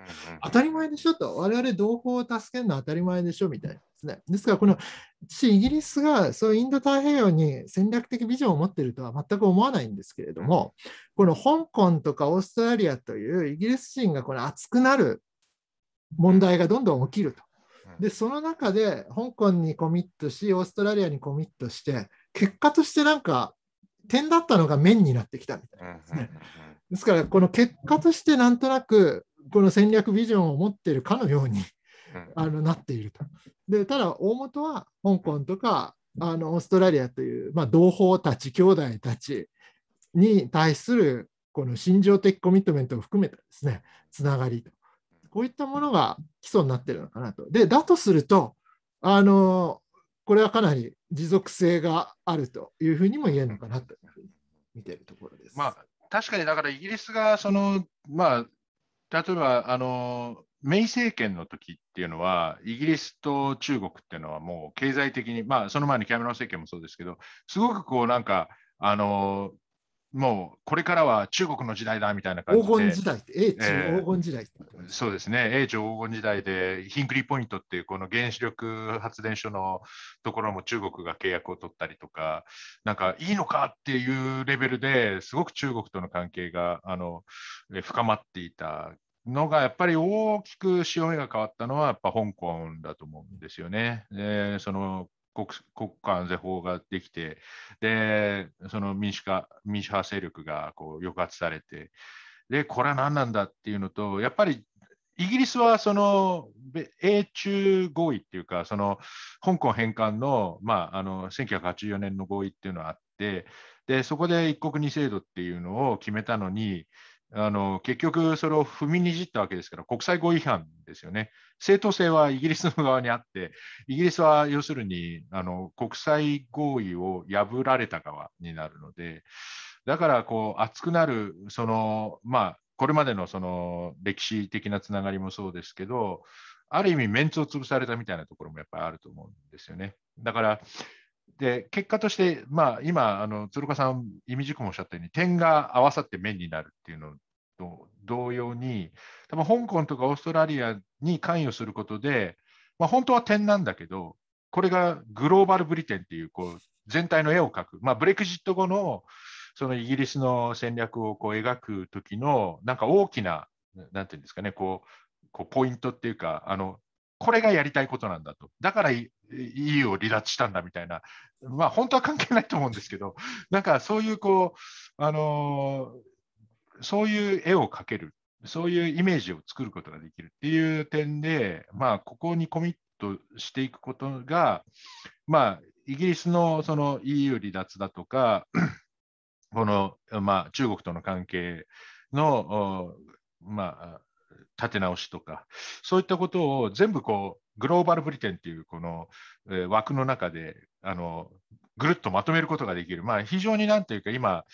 Speaker 2: 当たり前でしょと、我々同胞を助けるのは当たり前でしょみたいですね。ですから、この、イギリスがそうインド太平洋に戦略的ビジョンを持っているとは全く思わないんですけれども、この香港とかオーストラリアというイギリス人がこの熱くなる問題がどんどん起きると。で、その中で香港にコミットし、オーストラリアにコミットして、結果としてなんか点だったのが面になってきたみたいなですね。ですから、この結果としてなんとなく、この戦略ビジョンを持っているかのようにあのなっていると。で、ただ、大元は香港とかあのオーストラリアという、まあ、同胞たち、兄弟たちに対するこの心情的コミットメントを含めたですね、つながりと。こういったものが基礎になってるのかなと。で、だとすると、あのこれはかなり持続性があるというふうにも言えるのかなと
Speaker 1: いうふうに見てるところです。まあ、確かにだからイギリスがその、まあ、例えばあのメイ政権の時っていうのは、イギリスと中国っていうのはもう経済的に、まあ、その前のキャメロン政権もそうですけど、すごくこうなんか、あのもうこれからは中国の時代だみたいな感じで。黄金時代って、英中黄金時代って、えー、そうですね、英中黄金時代で、ヒンクリポイントっていうこの原子力発電所のところも中国が契約を取ったりとか、なんかいいのかっていうレベルですごく中国との関係があの深まっていたのがやっぱり大きく潮目が変わったのはやっぱ香港だと思うんですよね。でその国国家安全法ができて、で、その民主化、民主派勢力がこう抑圧されて、で、これは何なんだっていうのと、やっぱりイギリスはその英中合意っていうか、その香港返還の,、まあ、あの1984年の合意っていうのがあって、でそこで一国二制度っていうのを決めたのに、あの結局、それを踏みにじったわけですから、国際合違反ですよね。正当性はイギリスの側にあって、イギリスは要するにあの国際合意を破られた側になるので、だからこう熱くなる、そのまあ、これまでのその歴史的なつながりもそうですけど、ある意味、メンツを潰されたみたいなところもやっぱりあると思うんですよね。だからで結果として、まあ、今あの鶴岡さん意味軸もおっしゃったように点が合わさって面になるっていうのと同様に多分香港とかオーストラリアに関与することで、まあ、本当は点なんだけどこれがグローバルブリテンっていうこう全体の絵を描く、まあ、ブレクジット後のそのイギリスの戦略をこう描く時のなんか大きな何て言うんですかねこうこうポイントっていうかあのこれがやりたいことなんだと、だから EU を離脱したんだみたいな、まあ、本当は関係ないと思うんですけど、なんかそういうこう、あのそういう絵を描ける、そういうイメージを作ることができるっていう点で、まあ、ここにコミットしていくことが、まあ、イギリスのその EU 離脱だとか、この、まあ、中国との関係の、まあ、立て直しとか、そういったことを全部こうグローバルブリテンっていうこの、え枠の中であのぐるっとまとめることができる、まあ、非常になんていうか今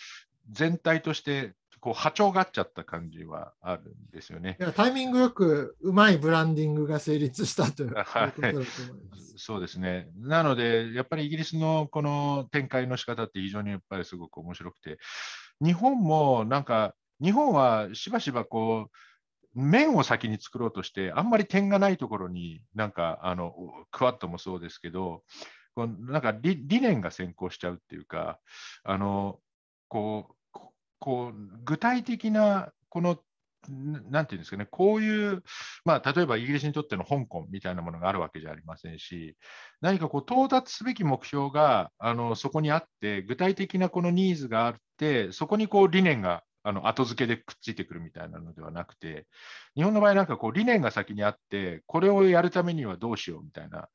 Speaker 1: 全体としてこう波長がっちゃった感じはあるんですよね。タ
Speaker 2: イミングよくうまいブランディングが成立したということだと思いま
Speaker 1: す、そうですね。なのでやっぱりイギリスのこの展開の仕方って非常にやっぱりすごく面白くて日本もなんか日本はしばしばこう面を先に作ろうとして、あんまり点がないところに、なんか、あの、クワッともそうですけど、このなんか理理念が先行しちゃうっていうか、あの、こう、こう具体的な、このなんていうんですかね、こういう、まあ、例えばイギリスにとっての香港みたいなものがあるわけじゃありませんし、何かこう到達すべき目標があのそこにあって、具体的なこのニーズがあって、そこにこう理念があの後付けでくっついてくるみたいなのではなくて、日本の場合なんかこう理念が先にあって、これをやるためにはどうしようみたいな、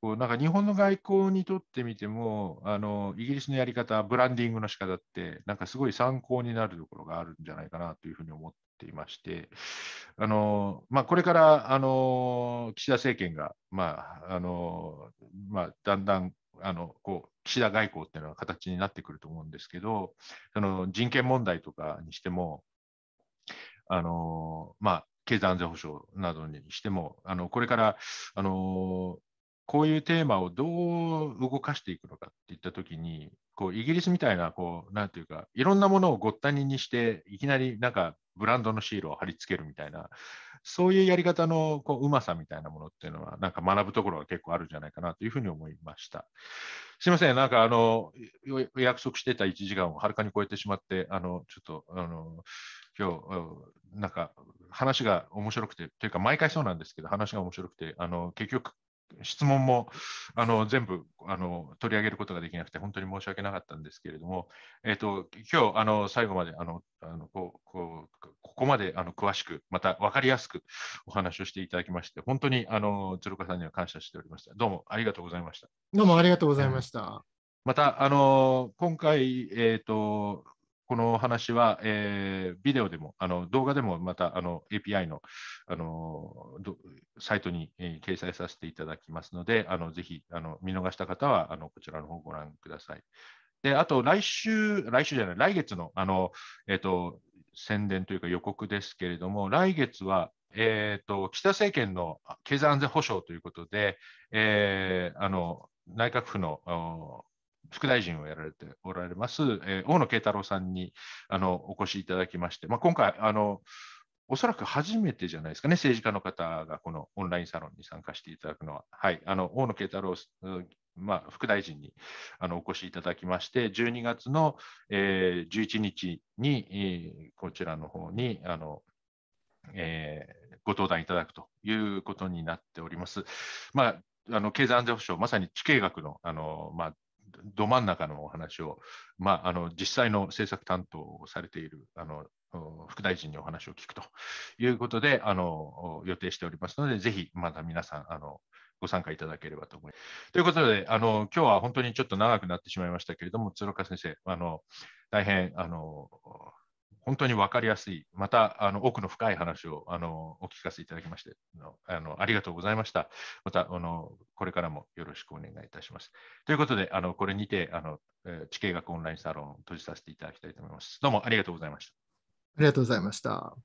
Speaker 1: こうなんか日本の外交にとってみても、あのイギリスのやり方、ブランディングの仕方って、なんかすごい参考になるところがあるんじゃないかなというふうに思っていまして、あのまあ、これからあの岸田政権が、まああのまあ、だんだんあのこう岸田外交っていうのは形になってくると思うんですけど、その人権問題とかにしても、あのまあ、経済安全保障などにしても、あのこれからあのこういうテーマをどう動かしていくのかっていったときに、こうイギリスみたいな、こうなんていうか、いろんなものをごったににして、いきなりなんかブランドのシールを貼り付けるみたいな、そういうやり方のこうまさみたいなものっていうのは、なんか学ぶところが結構あるんじゃないかなというふうに思いました。すいません、なんかあの約束してた1時間をはるかに超えてしまって、あのちょっとあの今日、なんか話が面白くて、というか毎回そうなんですけど、話が面白くて、あの結局質問もあの全部あの取り上げることができなくて本当に申し訳なかったんですけれども、えーと、今日あの最後まであのあのこうこうここまであの詳しくまた分かりやすくお話をしていただきまして本当にあの鶴岡さんには感謝しておりましたどうもありがとうございました
Speaker 2: どうもありがとうございました、
Speaker 1: またあの今回、えーとこの話は、えー、ビデオでもあの動画でもまたあの API のあのサイトに、えー、掲載させていただきますのであのぜひあの見逃した方はあのこちらの方をご覧ください。であと来週来週じゃない来月のあの、えーと、宣伝というか予告ですけれども来月はえーと、と岸田政権の経済安全保障ということで、えー、あの内閣府の副大臣をやられておられます、えー、大野慶太郎さんにあのお越しいただきまして、まあ、今回あの、おそらく初めてじゃないですかね、政治家の方がこのオンラインサロンに参加していただくのは、はい、あの大野慶太郎、まあ、副大臣にあのお越しいただきまして、12月の、えー、11日に、こちらの方にあの、えー、ご登壇いただくということになっております。まああの経済安全保障、まさに地形学のあの、まあ、ど真ん中のお話を、まあ、あの実際の政策担当をされているあの副大臣にお話を聞くということであの予定しておりますので、ぜひまた皆さんあのご参加いただければと思います。ということで、あの今日は本当にちょっと長くなってしまいましたけれども、鶴岡先生、あの大変あの本当に分かりやすい、またあの奥の深い話をあのお聞かせいただきましてあの、ありがとうございました。またあの、これからもよろしくお願いいたします。ということで、あのこれにてあの地形学オンラインサロンを閉じさせていただきたいと思います。どうもありがとうございました。
Speaker 2: ありがとうございました。